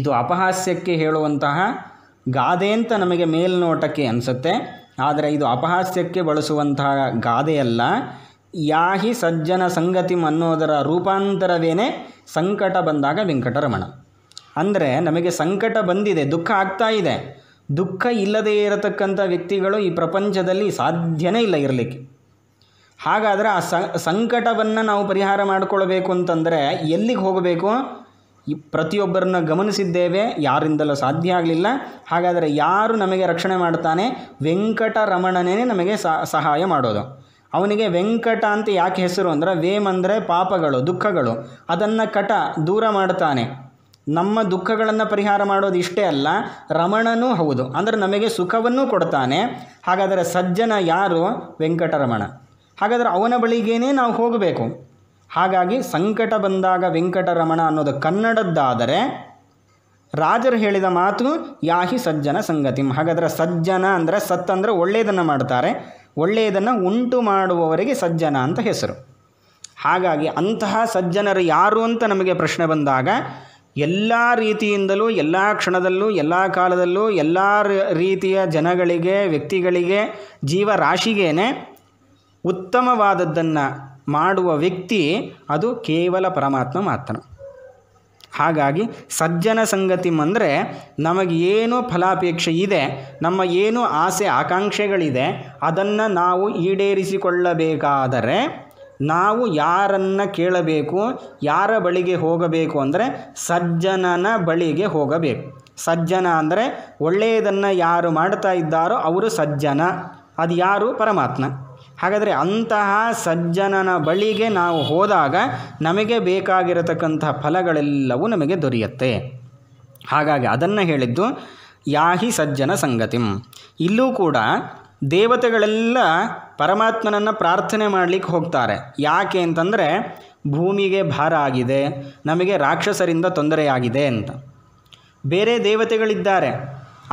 ಇದು ಅಪಹಾಸ್ಯಕ್ಕೆ ಹೇಳುವಂತಹ ಗಾದೆ ಅಂತ ನಮಗೆ ಮೇಲ್ನೋಟಕ್ಕೆ ಅನಿಸುತ್ತೆ ಆದರೆ ಇದು ಅಪಹಾಸ್ಯಕ್ಕೆ ಬಳಸುವಂತಹ ಗಾದೆಯಲ್ಲ ಯಾಹಿ ಸಜ್ಜನ ಸಂಗತಿ ಅನ್ನೋದರ ರೂಪಾಂತರವೇನೇ ಸಂಕಟ ಬಂದಾಗ ವೆಂಕಟರಮಣ ಅಂದರೆ ನಮಗೆ ಸಂಕಟ ಬಂದಿದೆ ದುಃಖ ಆಗ್ತಾ ಇದೆ ದುಃಖ ಇಲ್ಲದೇ ಇರತಕ್ಕಂಥ ವ್ಯಕ್ತಿಗಳು ಈ ಪ್ರಪಂಚದಲ್ಲಿ ಸಾಧ್ಯನೇ ಇಲ್ಲ ಇರಲಿಕ್ಕೆ ಹಾಗಾದರೆ ಆ ಸಂಕಟವನ್ನು ನಾವು ಪರಿಹಾರ ಮಾಡಿಕೊಳ್ಬೇಕು ಅಂತಂದರೆ ಎಲ್ಲಿಗೆ ಹೋಗಬೇಕು ಈ ಪ್ರತಿಯೊಬ್ಬರನ್ನ ಗಮನಿಸಿದ್ದೇವೆ ಯಾರಿಂದಲೂ ಸಾಧ್ಯ ಆಗಲಿಲ್ಲ ಹಾಗಾದರೆ ಯಾರು ನಮಗೆ ರಕ್ಷಣೆ ಮಾಡ್ತಾನೆ ವೆಂಕಟರಮಣನೇ ನಮಗೆ ಸಹಾಯ ಮಾಡೋದು ಅವನಿಗೆ ವೆಂಕಟ ಅಂತ ಯಾಕೆ ಹೆಸರು ಅಂದರೆ ವೇಮ್ ಅಂದರೆ ಪಾಪಗಳು ದುಃಖಗಳು ಅದನ್ನು ಕಟ ದೂರ ಮಾಡ್ತಾನೆ ನಮ್ಮ ದುಃಖಗಳನ್ನು ಪರಿಹಾರ ಮಾಡೋದು ಇಷ್ಟೇ ಅಲ್ಲ ರಮಣನೂ ಹೌದು ಅಂದರೆ ನಮಗೆ ಸುಖವನ್ನು ಕೊಡ್ತಾನೆ ಹಾಗಾದರೆ ಸಜ್ಜನ ಯಾರು ವೆಂಕಟರಮಣ ಹಾಗಾದರೆ ಅವನ ಬಳಿಗೇನೆ ನಾವು ಹೋಗಬೇಕು ಹಾಗಾಗಿ ಸಂಕಟ ಬಂದಾಗ ವೆಂಕಟರಮಣ ಅನ್ನೋದು ಕನ್ನಡದ್ದಾದರೆ ರಾಜರು ಹೇಳಿದ ಮಾತು ಯಾಹಿ ಸಜ್ಜನ ಸಂಗತಿ ಹಾಗಾದರೆ ಸಜ್ಜನ ಅಂದರೆ ಸತ್ ಒಳ್ಳೆಯದನ್ನು ಮಾಡ್ತಾರೆ ಒಳ್ಳೆಯದನ್ನು ಉಂಟು ಮಾಡುವವರಿಗೆ ಸಜ್ಜನ ಅಂತ ಹೆಸರು ಹಾಗಾಗಿ ಅಂತಹ ಸಜ್ಜನರು ಯಾರು ಅಂತ ನಮಗೆ ಪ್ರಶ್ನೆ ಬಂದಾಗ ಎಲ್ಲ ರೀತಿಯಿಂದಲೂ ಎಲ್ಲ ಕ್ಷಣದಲ್ಲೂ ಎಲ್ಲ ಕಾಲದಲ್ಲೂ ಎಲ್ಲ ರೀತಿಯ ಜನಗಳಿಗೆ ವ್ಯಕ್ತಿಗಳಿಗೆ ಜೀವರಾಶಿಗೇನೆ ಉತ್ತಮವಾದದ್ದನ್ನು ಮಾಡುವ ವ್ಯಕ್ತಿ ಅದು ಕೇವಲ ಪರಮಾತ್ಮ ಮಾತ್ರ ಹಾಗಾಗಿ ಸಜ್ಜನ ಸಂಗತಿ ಅಂದರೆ ನಮಗೆ ಏನು ಫಲಾಪೇಕ್ಷೆ ಇದೆ ನಮ್ಮ ಏನು ಆಸೆ ಆಕಾಂಕ್ಷೆಗಳಿದೆ ಅದನ್ನು ನಾವು ಈಡೇರಿಸಿಕೊಳ್ಳಬೇಕಾದರೆ ನಾವು ಯಾರನ್ನು ಕೇಳಬೇಕು ಯಾರ ಬಳಿಗೆ ಹೋಗಬೇಕು ಅಂದರೆ ಸಜ್ಜನನ ಬಳಿಗೆ ಹೋಗಬೇಕು ಸಜ್ಜನ ಅಂದರೆ ಒಳ್ಳೆಯದನ್ನು ಯಾರು ಮಾಡ್ತಾ ಇದ್ದಾರೋ ಅವರು ಸಜ್ಜನ ಅದು ಯಾರು ಪರಮಾತ್ಮ ಹಾಗಾದರೆ ಅಂತಹ ಸಜ್ಜನನ ಬಳಿಗೆ ನಾವು ಹೋದಾಗ ನಮಗೆ ಬೇಕಾಗಿರತಕ್ಕಂತಹ ಫಲಗಳೆಲ್ಲವೂ ನಮಗೆ ದೊರೆಯುತ್ತೆ ಹಾಗಾಗಿ ಅದನ್ನು ಹೇಳಿದ್ದು ಯಾಹಿ ಸಜ್ಜನ ಸಂಗತಿಂ ಇಲ್ಲೂ ಕೂಡ ದೇವತೆಗಳೆಲ್ಲ ಪರಮಾತ್ಮನನ್ನು ಪ್ರಾರ್ಥನೆ ಮಾಡಲಿಕ್ಕೆ ಹೋಗ್ತಾರೆ ಯಾಕೆ ಅಂತಂದರೆ ಭೂಮಿಗೆ ಭಾರ ಆಗಿದೆ ನಮಗೆ ರಾಕ್ಷಸರಿಂದ ತೊಂದರೆಯಾಗಿದೆ ಅಂತ ಬೇರೆ ದೇವತೆಗಳಿದ್ದಾರೆ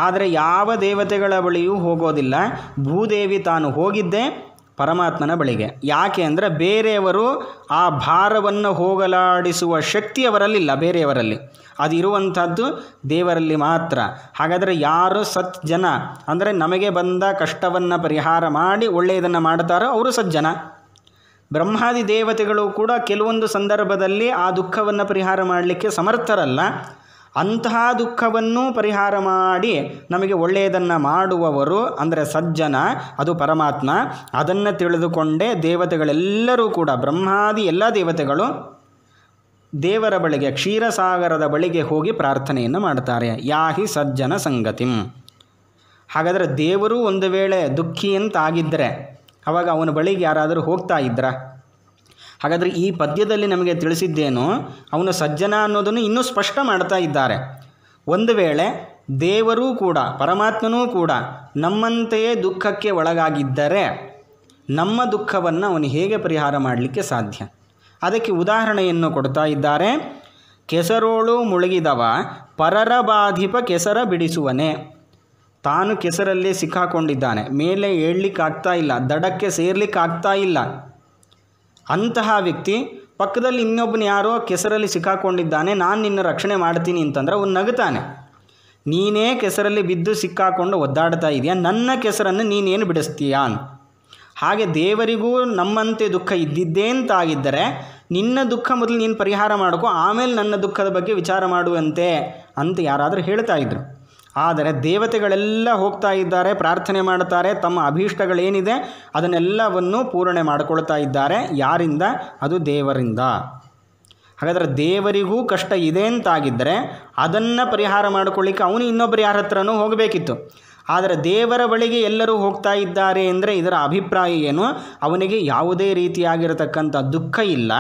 ಆದರೆ ಯಾವ ದೇವತೆಗಳ ಬಳಿಯೂ ಹೋಗೋದಿಲ್ಲ ಭೂದೇವಿ ತಾನು ಹೋಗಿದ್ದೆ ಪರಮಾತ್ಮನ ಬಳಿಗೆ ಯಾಕೆ ಅಂದರೆ ಬೇರೆಯವರು ಆ ಭಾರವನ್ನು ಹೋಗಲಾಡಿಸುವ ಶಕ್ತಿ ಅವರಲ್ಲಿಲ್ಲ ಬೇರೆಯವರಲ್ಲಿ ಅದು ಇರುವಂಥದ್ದು ದೇವರಲ್ಲಿ ಮಾತ್ರ ಹಾಗಾದರೆ ಯಾರು ಸಜ್ಜನ ಅಂದರೆ ನಮಗೆ ಬಂದ ಕಷ್ಟವನ್ನು ಪರಿಹಾರ ಮಾಡಿ ಒಳ್ಳೆಯದನ್ನು ಮಾಡ್ತಾರೋ ಅವರು ಸಜ್ಜನ ಬ್ರಹ್ಮಾದಿ ದೇವತೆಗಳು ಕೂಡ ಕೆಲವೊಂದು ಸಂದರ್ಭದಲ್ಲಿ ಆ ದುಃಖವನ್ನು ಪರಿಹಾರ ಮಾಡಲಿಕ್ಕೆ ಸಮರ್ಥರಲ್ಲ ಅಂತಹ ದುಃಖವನ್ನು ಪರಿಹಾರ ಮಾಡಿ ನಮಗೆ ಒಳ್ಳೆಯದನ್ನು ಮಾಡುವವರು ಅಂದರೆ ಸಜ್ಜನ ಅದು ಪರಮಾತ್ಮ ಅದನ್ನು ತಿಳಿದುಕೊಂಡೇ ದೇವತೆಗಳೆಲ್ಲರೂ ಕೂಡ ಬ್ರಹ್ಮಾದಿ ಎಲ್ಲ ದೇವತೆಗಳು ದೇವರ ಬಳಿಗೆ ಕ್ಷೀರಸಾಗರದ ಬಳಿಗೆ ಹೋಗಿ ಪ್ರಾರ್ಥನೆಯನ್ನು ಮಾಡ್ತಾರೆ ಯಾಹಿ ಸಜ್ಜನ ಸಂಗತಿಂ ಹಾಗಾದರೆ ದೇವರು ಒಂದು ವೇಳೆ ದುಃಖಿಯಂತಾಗಿದ್ದರೆ ಅವಾಗ ಅವನ ಬಳಿಗೆ ಯಾರಾದರೂ ಹೋಗ್ತಾ ಇದ್ರ ಹಾಗಾದರೆ ಈ ಪದ್ಯದಲ್ಲಿ ನಮಗೆ ತಿಳಿಸಿದ್ದೇನು ಅವನು ಸಜ್ಜನ ಅನ್ನೋದನ್ನು ಇನ್ನೂ ಸ್ಪಷ್ಟ ಮಾಡ್ತಾ ಇದ್ದಾರೆ ಒಂದು ವೇಳೆ ದೇವರೂ ಕೂಡ ಪರಮಾತ್ಮನೂ ಕೂಡ ನಮ್ಮಂತೆಯೇ ದುಃಖಕ್ಕೆ ಒಳಗಾಗಿದ್ದರೆ ನಮ್ಮ ದುಃಖವನ್ನು ಅವನು ಹೇಗೆ ಪರಿಹಾರ ಮಾಡಲಿಕ್ಕೆ ಸಾಧ್ಯ ಅದಕ್ಕೆ ಉದಾಹರಣೆಯನ್ನು ಕೊಡ್ತಾ ಇದ್ದಾರೆ ಕೆಸರೋಳು ಮುಳುಗಿದವ ಪರರ ಬಾಧಿಪ ಕೆಸರ ಬಿಡಿಸುವನೆ ತಾನು ಕೆಸರಲ್ಲೇ ಸಿಕ್ಕಾಕೊಂಡಿದ್ದಾನೆ ಮೇಲೆ ಏಳಲಿಕ್ಕಾಗ್ತಾ ಇಲ್ಲ ದಡಕ್ಕೆ ಸೇರ್ಲಿಕ್ಕಾಗ್ತಾ ಇಲ್ಲ ಅಂತಹ ವ್ಯಕ್ತಿ ಪಕ್ಕದಲ್ಲಿ ಇನ್ನೊಬ್ಬನ ಯಾರೋ ಕೆಸರಲ್ಲಿ ಸಿಕ್ಕಾಕೊಂಡಿದ್ದಾನೆ ನಾನು ನಿನ್ನ ರಕ್ಷಣೆ ಮಾಡ್ತೀನಿ ಅಂತಂದ್ರೆ ಅವನು ನಗುತ್ತಾನೆ ನೀನೇ ಕೆಸರಲ್ಲಿ ಬಿದ್ದು ಸಿಕ್ಕಾಕೊಂಡು ಒದ್ದಾಡ್ತಾ ಇದೆಯಾ ನನ್ನ ಕೆಸರನ್ನು ನೀನೇನು ಬಿಡಿಸ್ತೀಯಾ ಹಾಗೆ ದೇವರಿಗೂ ನಮ್ಮಂತೆ ದುಃಖ ಇದ್ದಿದ್ದೇ ಅಂತಾಗಿದ್ದರೆ ನಿನ್ನ ದುಃಖ ಮೊದಲು ನೀನು ಪರಿಹಾರ ಮಾಡಿಕೊ ಆಮೇಲೆ ನನ್ನ ದುಃಖದ ಬಗ್ಗೆ ವಿಚಾರ ಮಾಡುವಂತೆ ಅಂತ ಯಾರಾದರೂ ಹೇಳ್ತಾ ಇದ್ರು ಆದರೆ ದೇವತೆಗಳೆಲ್ಲ ಹೋಗ್ತಾ ಇದ್ದಾರೆ ಪ್ರಾರ್ಥನೆ ಮಾಡ್ತಾರೆ ತಮ್ಮ ಅಭೀಷ್ಟಗಳೇನಿದೆ ಅದನ್ನೆಲ್ಲವನ್ನು ಪೂರಣೆ ಮಾಡಿಕೊಳ್ತಾ ಇದ್ದಾರೆ ಯಾರಿಂದ ಅದು ದೇವರಿಂದ ಹಾಗಾದರೆ ದೇವರಿಗೂ ಕಷ್ಟ ಇದೆ ಅಂತಾಗಿದ್ದರೆ ಅದನ್ನು ಪರಿಹಾರ ಮಾಡಿಕೊಳ್ಳಿಕ್ಕೆ ಅವನು ಇನ್ನೊಬ್ಬರು ಯಾರ ಹತ್ರನೂ ಹೋಗಬೇಕಿತ್ತು ಆದರೆ ದೇವರ ಬಳಿಗೆ ಎಲ್ಲರೂ ಹೋಗ್ತಾ ಇದ್ದಾರೆ ಅಂದರೆ ಇದರ ಅಭಿಪ್ರಾಯ ಏನು ಅವನಿಗೆ ಯಾವುದೇ ರೀತಿಯಾಗಿರತಕ್ಕಂಥ ದುಃಖ ಇಲ್ಲ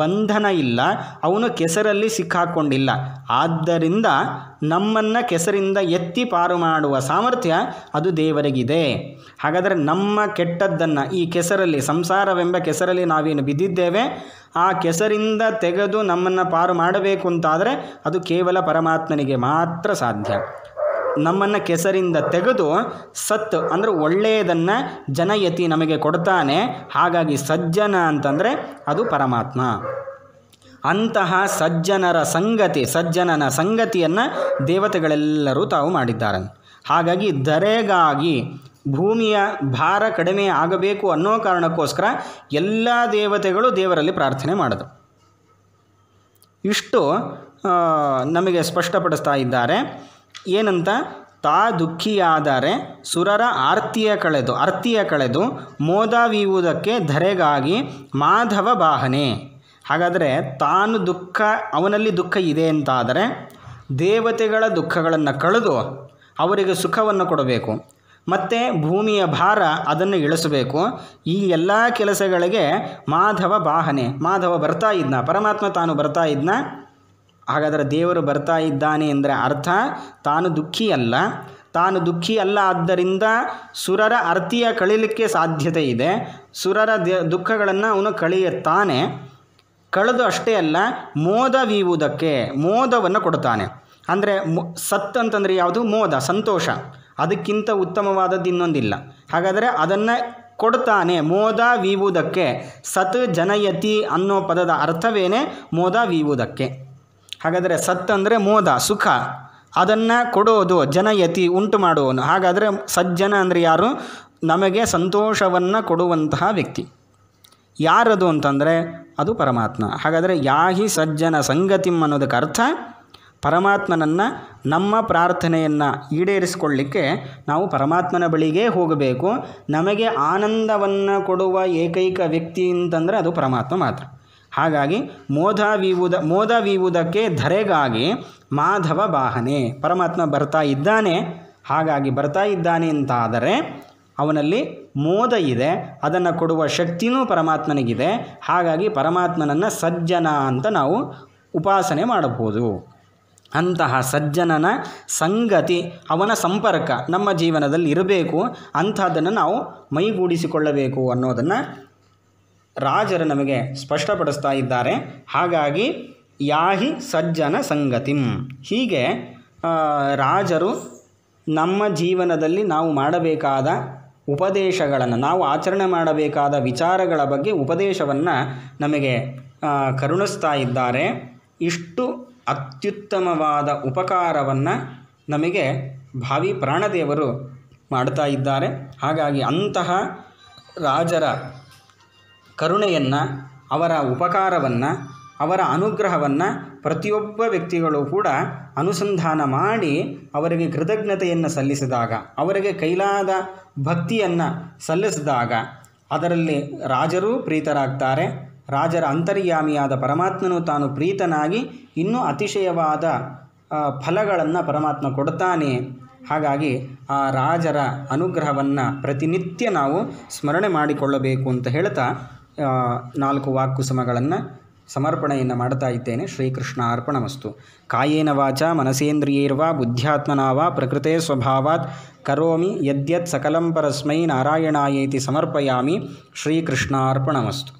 ಬಂಧನ ಇಲ್ಲ ಅವನು ಕೆಸರಲ್ಲಿ ಸಿಕ್ಕಾಕ್ಕೊಂಡಿಲ್ಲ ಆದ್ದರಿಂದ ನಮ್ಮನ್ನು ಕೆಸರಿಂದ ಎತ್ತಿ ಪಾರು ಮಾಡುವ ಸಾಮರ್ಥ್ಯ ಅದು ದೇವರಿಗಿದೆ ಹಾಗಾದರೆ ನಮ್ಮ ಕೆಟ್ಟದ್ದನ್ನು ಈ ಕೆಸರಲ್ಲಿ ಸಂಸಾರವೆಂಬ ಕೆಸರಲ್ಲಿ ನಾವೇನು ಬಿದ್ದಿದ್ದೇವೆ ಆ ಕೆಸರಿಂದ ತೆಗೆದು ನಮ್ಮನ್ನು ಪಾರು ಮಾಡಬೇಕು ಅಂತಾದರೆ ಅದು ಕೇವಲ ಪರಮಾತ್ಮನಿಗೆ ಮಾತ್ರ ಸಾಧ್ಯ ನಮ್ಮನ್ನು ಕೆಸರಿಂದ ತೆಗೆದು ಸತ್ತು ಅಂದರೆ ಒಳ್ಳೆಯದನ್ನು ಜನಯತಿ ನಮಗೆ ಕೊಡ್ತಾನೆ ಹಾಗಾಗಿ ಸಜ್ಜನ ಅಂತಂದರೆ ಅದು ಪರಮಾತ್ಮ ಅಂತಹ ಸಜ್ಜನರ ಸಂಗತಿ ಸಜ್ಜನನ ಸಂಗತಿಯನ್ನು ದೇವತೆಗಳೆಲ್ಲರೂ ತಾವು ಮಾಡಿದ್ದಾರೆ ಹಾಗಾಗಿ ದರೆಗಾಗಿ ಭೂಮಿಯ ಭಾರ ಕಡಿಮೆ ಆಗಬೇಕು ಅನ್ನೋ ಕಾರಣಕ್ಕೋಸ್ಕರ ಎಲ್ಲ ದೇವತೆಗಳು ದೇವರಲ್ಲಿ ಪ್ರಾರ್ಥನೆ ಮಾಡಿದರು ಇಷ್ಟು ನಮಗೆ ಸ್ಪಷ್ಟಪಡಿಸ್ತಾ ಇದ್ದಾರೆ ಏನಂತ ತಾ ದುಃಖಿಯಾದರೆ ಸುರರ ಆರ್ತಿಯ ಕಳೆದು ಆರ್ತಿಯ ಕಳೆದು ಮೋದವೀವುದಕ್ಕೆ ಧರೆಗಾಗಿ ಮಾಧವ ಬಾಹನೆ ಹಾಗಾದರೆ ತಾನು ದುಃಖ ಅವನಲ್ಲಿ ದುಃಖ ಇದೆ ಅಂತಾದರೆ ದೇವತೆಗಳ ದುಃಖಗಳನ್ನು ಕಳೆದು ಅವರಿಗೆ ಸುಖವನ್ನು ಕೊಡಬೇಕು ಮತ್ತು ಭೂಮಿಯ ಭಾರ ಅದನ್ನು ಇಳಿಸಬೇಕು ಈ ಎಲ್ಲ ಕೆಲಸಗಳಿಗೆ ಮಾಧವ ಬಾಹನೆ ಮಾಧವ ಬರ್ತಾ ಇದ್ನ ಪರಮಾತ್ಮ ತಾನು ಬರ್ತಾ ಇದ್ನ ಹಾಗಾದರೆ ದೇವರು ಬರ್ತಾ ಇದ್ದಾನೆ ಅಂದರೆ ಅರ್ಥ ತಾನು ದುಃಖಿಯಲ್ಲ ತಾನು ದುಃಖಿ ಅಲ್ಲ ಆದ್ದರಿಂದ ಸುರರ ಅರ್ಥಿಯ ಕಳೀಲಿಕ್ಕೆ ಸಾಧ್ಯತೆ ಇದೆ ಸುರರ ದುಃಖಗಳನ್ನು ಅವನು ಕಳೆಯುತ್ತಾನೆ ಕಳೆದು ಅಷ್ಟೇ ಅಲ್ಲ ಮೋದವೀವುದಕ್ಕೆ ಮೋದವನ್ನು ಕೊಡ್ತಾನೆ ಅಂದರೆ ಸತ್ ಅಂತಂದರೆ ಯಾವುದು ಮೋದ ಸಂತೋಷ ಅದಕ್ಕಿಂತ ಉತ್ತಮವಾದದ್ದು ಇನ್ನೊಂದಿಲ್ಲ ಹಾಗಾದರೆ ಅದನ್ನು ಕೊಡ್ತಾನೆ ಮೋದ ವೀವುದಕ್ಕೆ ಸತ್ ಜನಯತಿ ಅನ್ನೋ ಪದದ ಅರ್ಥವೇನೇ ಮೋದ ವೀವುದಕ್ಕೆ ಹಾಗಾದರೆ ಸತ್ತಂದರೆ ಮೋದ ಸುಖ ಅದನ್ನು ಕೊಡೋದು ಜನಯತಿ ಉಂಟು ಮಾಡುವನು ಹಾಗಾದರೆ ಸಜ್ಜನ ಅಂದರೆ ಯಾರು ನಮಗೆ ಸಂತೋಷವನ್ನು ಕೊಡುವಂತಹ ವ್ಯಕ್ತಿ ಯಾರದು ಅಂತಂದರೆ ಅದು ಪರಮಾತ್ಮ ಹಾಗಾದರೆ ಯಾಹಿ ಸಜ್ಜನ ಸಂಗತಿಮ್ ಅನ್ನೋದಕ್ಕೆ ಅರ್ಥ ಪರಮಾತ್ಮನನ್ನು ನಮ್ಮ ಪ್ರಾರ್ಥನೆಯನ್ನು ಈಡೇರಿಸಿಕೊಳ್ಳಿಕ್ಕೆ ನಾವು ಪರಮಾತ್ಮನ ಬಳಿಗೆ ಹೋಗಬೇಕು ನಮಗೆ ಆನಂದವನ್ನು ಕೊಡುವ ಏಕೈಕ ವ್ಯಕ್ತಿ ಅಂತಂದರೆ ಅದು ಪರಮಾತ್ಮ ಮಾತ್ರ ಹಾಗಾಗಿ ಮೋದವೀವುದ ಮೋದವೀವುದಕ್ಕೆ ಧರೆಗಾಗಿ ಮಾಧವ ವಾಹನೆ ಪರಮಾತ್ಮ ಬರ್ತಾ ಇದ್ದಾನೆ ಹಾಗಾಗಿ ಬರ್ತಾ ಇದ್ದಾನೆ ಅಂತಾದರೆ ಅವನಲ್ಲಿ ಮೋದ ಇದೆ ಅದನ್ನು ಕೊಡುವ ಶಕ್ತಿಯೂ ಪರಮಾತ್ಮನಿಗಿದೆ ಹಾಗಾಗಿ ಪರಮಾತ್ಮನನ್ನು ಸಜ್ಜನ ಅಂತ ನಾವು ಉಪಾಸನೆ ಮಾಡಬಹುದು ಅಂತಹ ಸಜ್ಜನನ ಸಂಗತಿ ಅವನ ಸಂಪರ್ಕ ನಮ್ಮ ಜೀವನದಲ್ಲಿ ಇರಬೇಕು ಅಂಥದ್ದನ್ನು ನಾವು ಮೈಗೂಡಿಸಿಕೊಳ್ಳಬೇಕು ಅನ್ನೋದನ್ನು ರಾಜರು ನಮಗೆ ಸ್ಪಷ್ಟಪಡಿಸ್ತಾ ಇದ್ದಾರೆ ಹಾಗಾಗಿ ಯಾಹಿ ಸಜ್ಜನ ಸಂಗತಿಂ ಹೀಗೆ ರಾಜರು ನಮ್ಮ ಜೀವನದಲ್ಲಿ ನಾವು ಮಾಡಬೇಕಾದ ಉಪದೇಶಗಳನ್ನು ನಾವು ಆಚರಣೆ ಮಾಡಬೇಕಾದ ವಿಚಾರಗಳ ಬಗ್ಗೆ ಉಪದೇಶವನ್ನು ನಮಗೆ ಕರುಣಿಸ್ತಾ ಇದ್ದಾರೆ ಇಷ್ಟು ಅತ್ಯುತ್ತಮವಾದ ಉಪಕಾರವನ್ನು ನಮಗೆ ಭಾವಿ ಪ್ರಾಣದೇವರು ಮಾಡ್ತಾ ಇದ್ದಾರೆ ಹಾಗಾಗಿ ಅಂತಹ ರಾಜರ ಕರುಣೆಯನ್ನು ಅವರ ಉಪಕಾರವನ್ನು ಅವರ ಅನುಗ್ರಹವನ್ನು ಪ್ರತಿಯೊಬ್ಬ ವ್ಯಕ್ತಿಗಳು ಕೂಡ ಅನುಸಂಧಾನ ಮಾಡಿ ಅವರಿಗೆ ಕೃತಜ್ಞತೆಯನ್ನು ಸಲ್ಲಿಸಿದಾಗ ಅವರಿಗೆ ಕೈಲಾದ ಭಕ್ತಿಯನ್ನು ಸಲ್ಲಿಸಿದಾಗ ಅದರಲ್ಲಿ ರಾಜರೂ ಪ್ರೀತರಾಗ್ತಾರೆ ರಾಜರ ಅಂತರ್ಯಾಮಿಯಾದ ಪರಮಾತ್ಮನು ತಾನು ಪ್ರೀತನಾಗಿ ಇನ್ನೂ ಅತಿಶಯವಾದ ಫಲಗಳನ್ನು ಪರಮಾತ್ಮ ಕೊಡ್ತಾನೆ ಹಾಗಾಗಿ ಆ ರಾಜರ ಅನುಗ್ರಹವನ್ನು ಪ್ರತಿನಿತ್ಯ ನಾವು ಸ್ಮರಣೆ ಮಾಡಿಕೊಳ್ಳಬೇಕು ಅಂತ ಹೇಳ್ತಾ ನಾಲ್ಕು ವಾಕ್ಕುಸುಮಗಳನ್ನು ಸಮರ್ಪಣೆಯನ್ನು ಮಾಡ್ತಾ ಇದ್ದೇನೆ ಶ್ರೀಕೃಷ್ಣ ಅರ್ಪಣಮಸ್ತು ಕಾಯೇನ ವಾಚ ಮನಸೇಂದ್ರಿಯೈರ್ವಾ ಬುದ್ಧ್ಯಾತ್ಮನಾವ ಪ್ರಕೃತೆ ಸ್ವಭಾವಾತ್ ಕರೋಮಿ ಯದ್ಯತ್ ಸಕಲಂ ಪರಸ್ಮೈ ನಾರಾಯಣಾಯೇತಿ ಸಮರ್ಪಯಾಮಿ ಶ್ರೀಕೃಷ್ಣ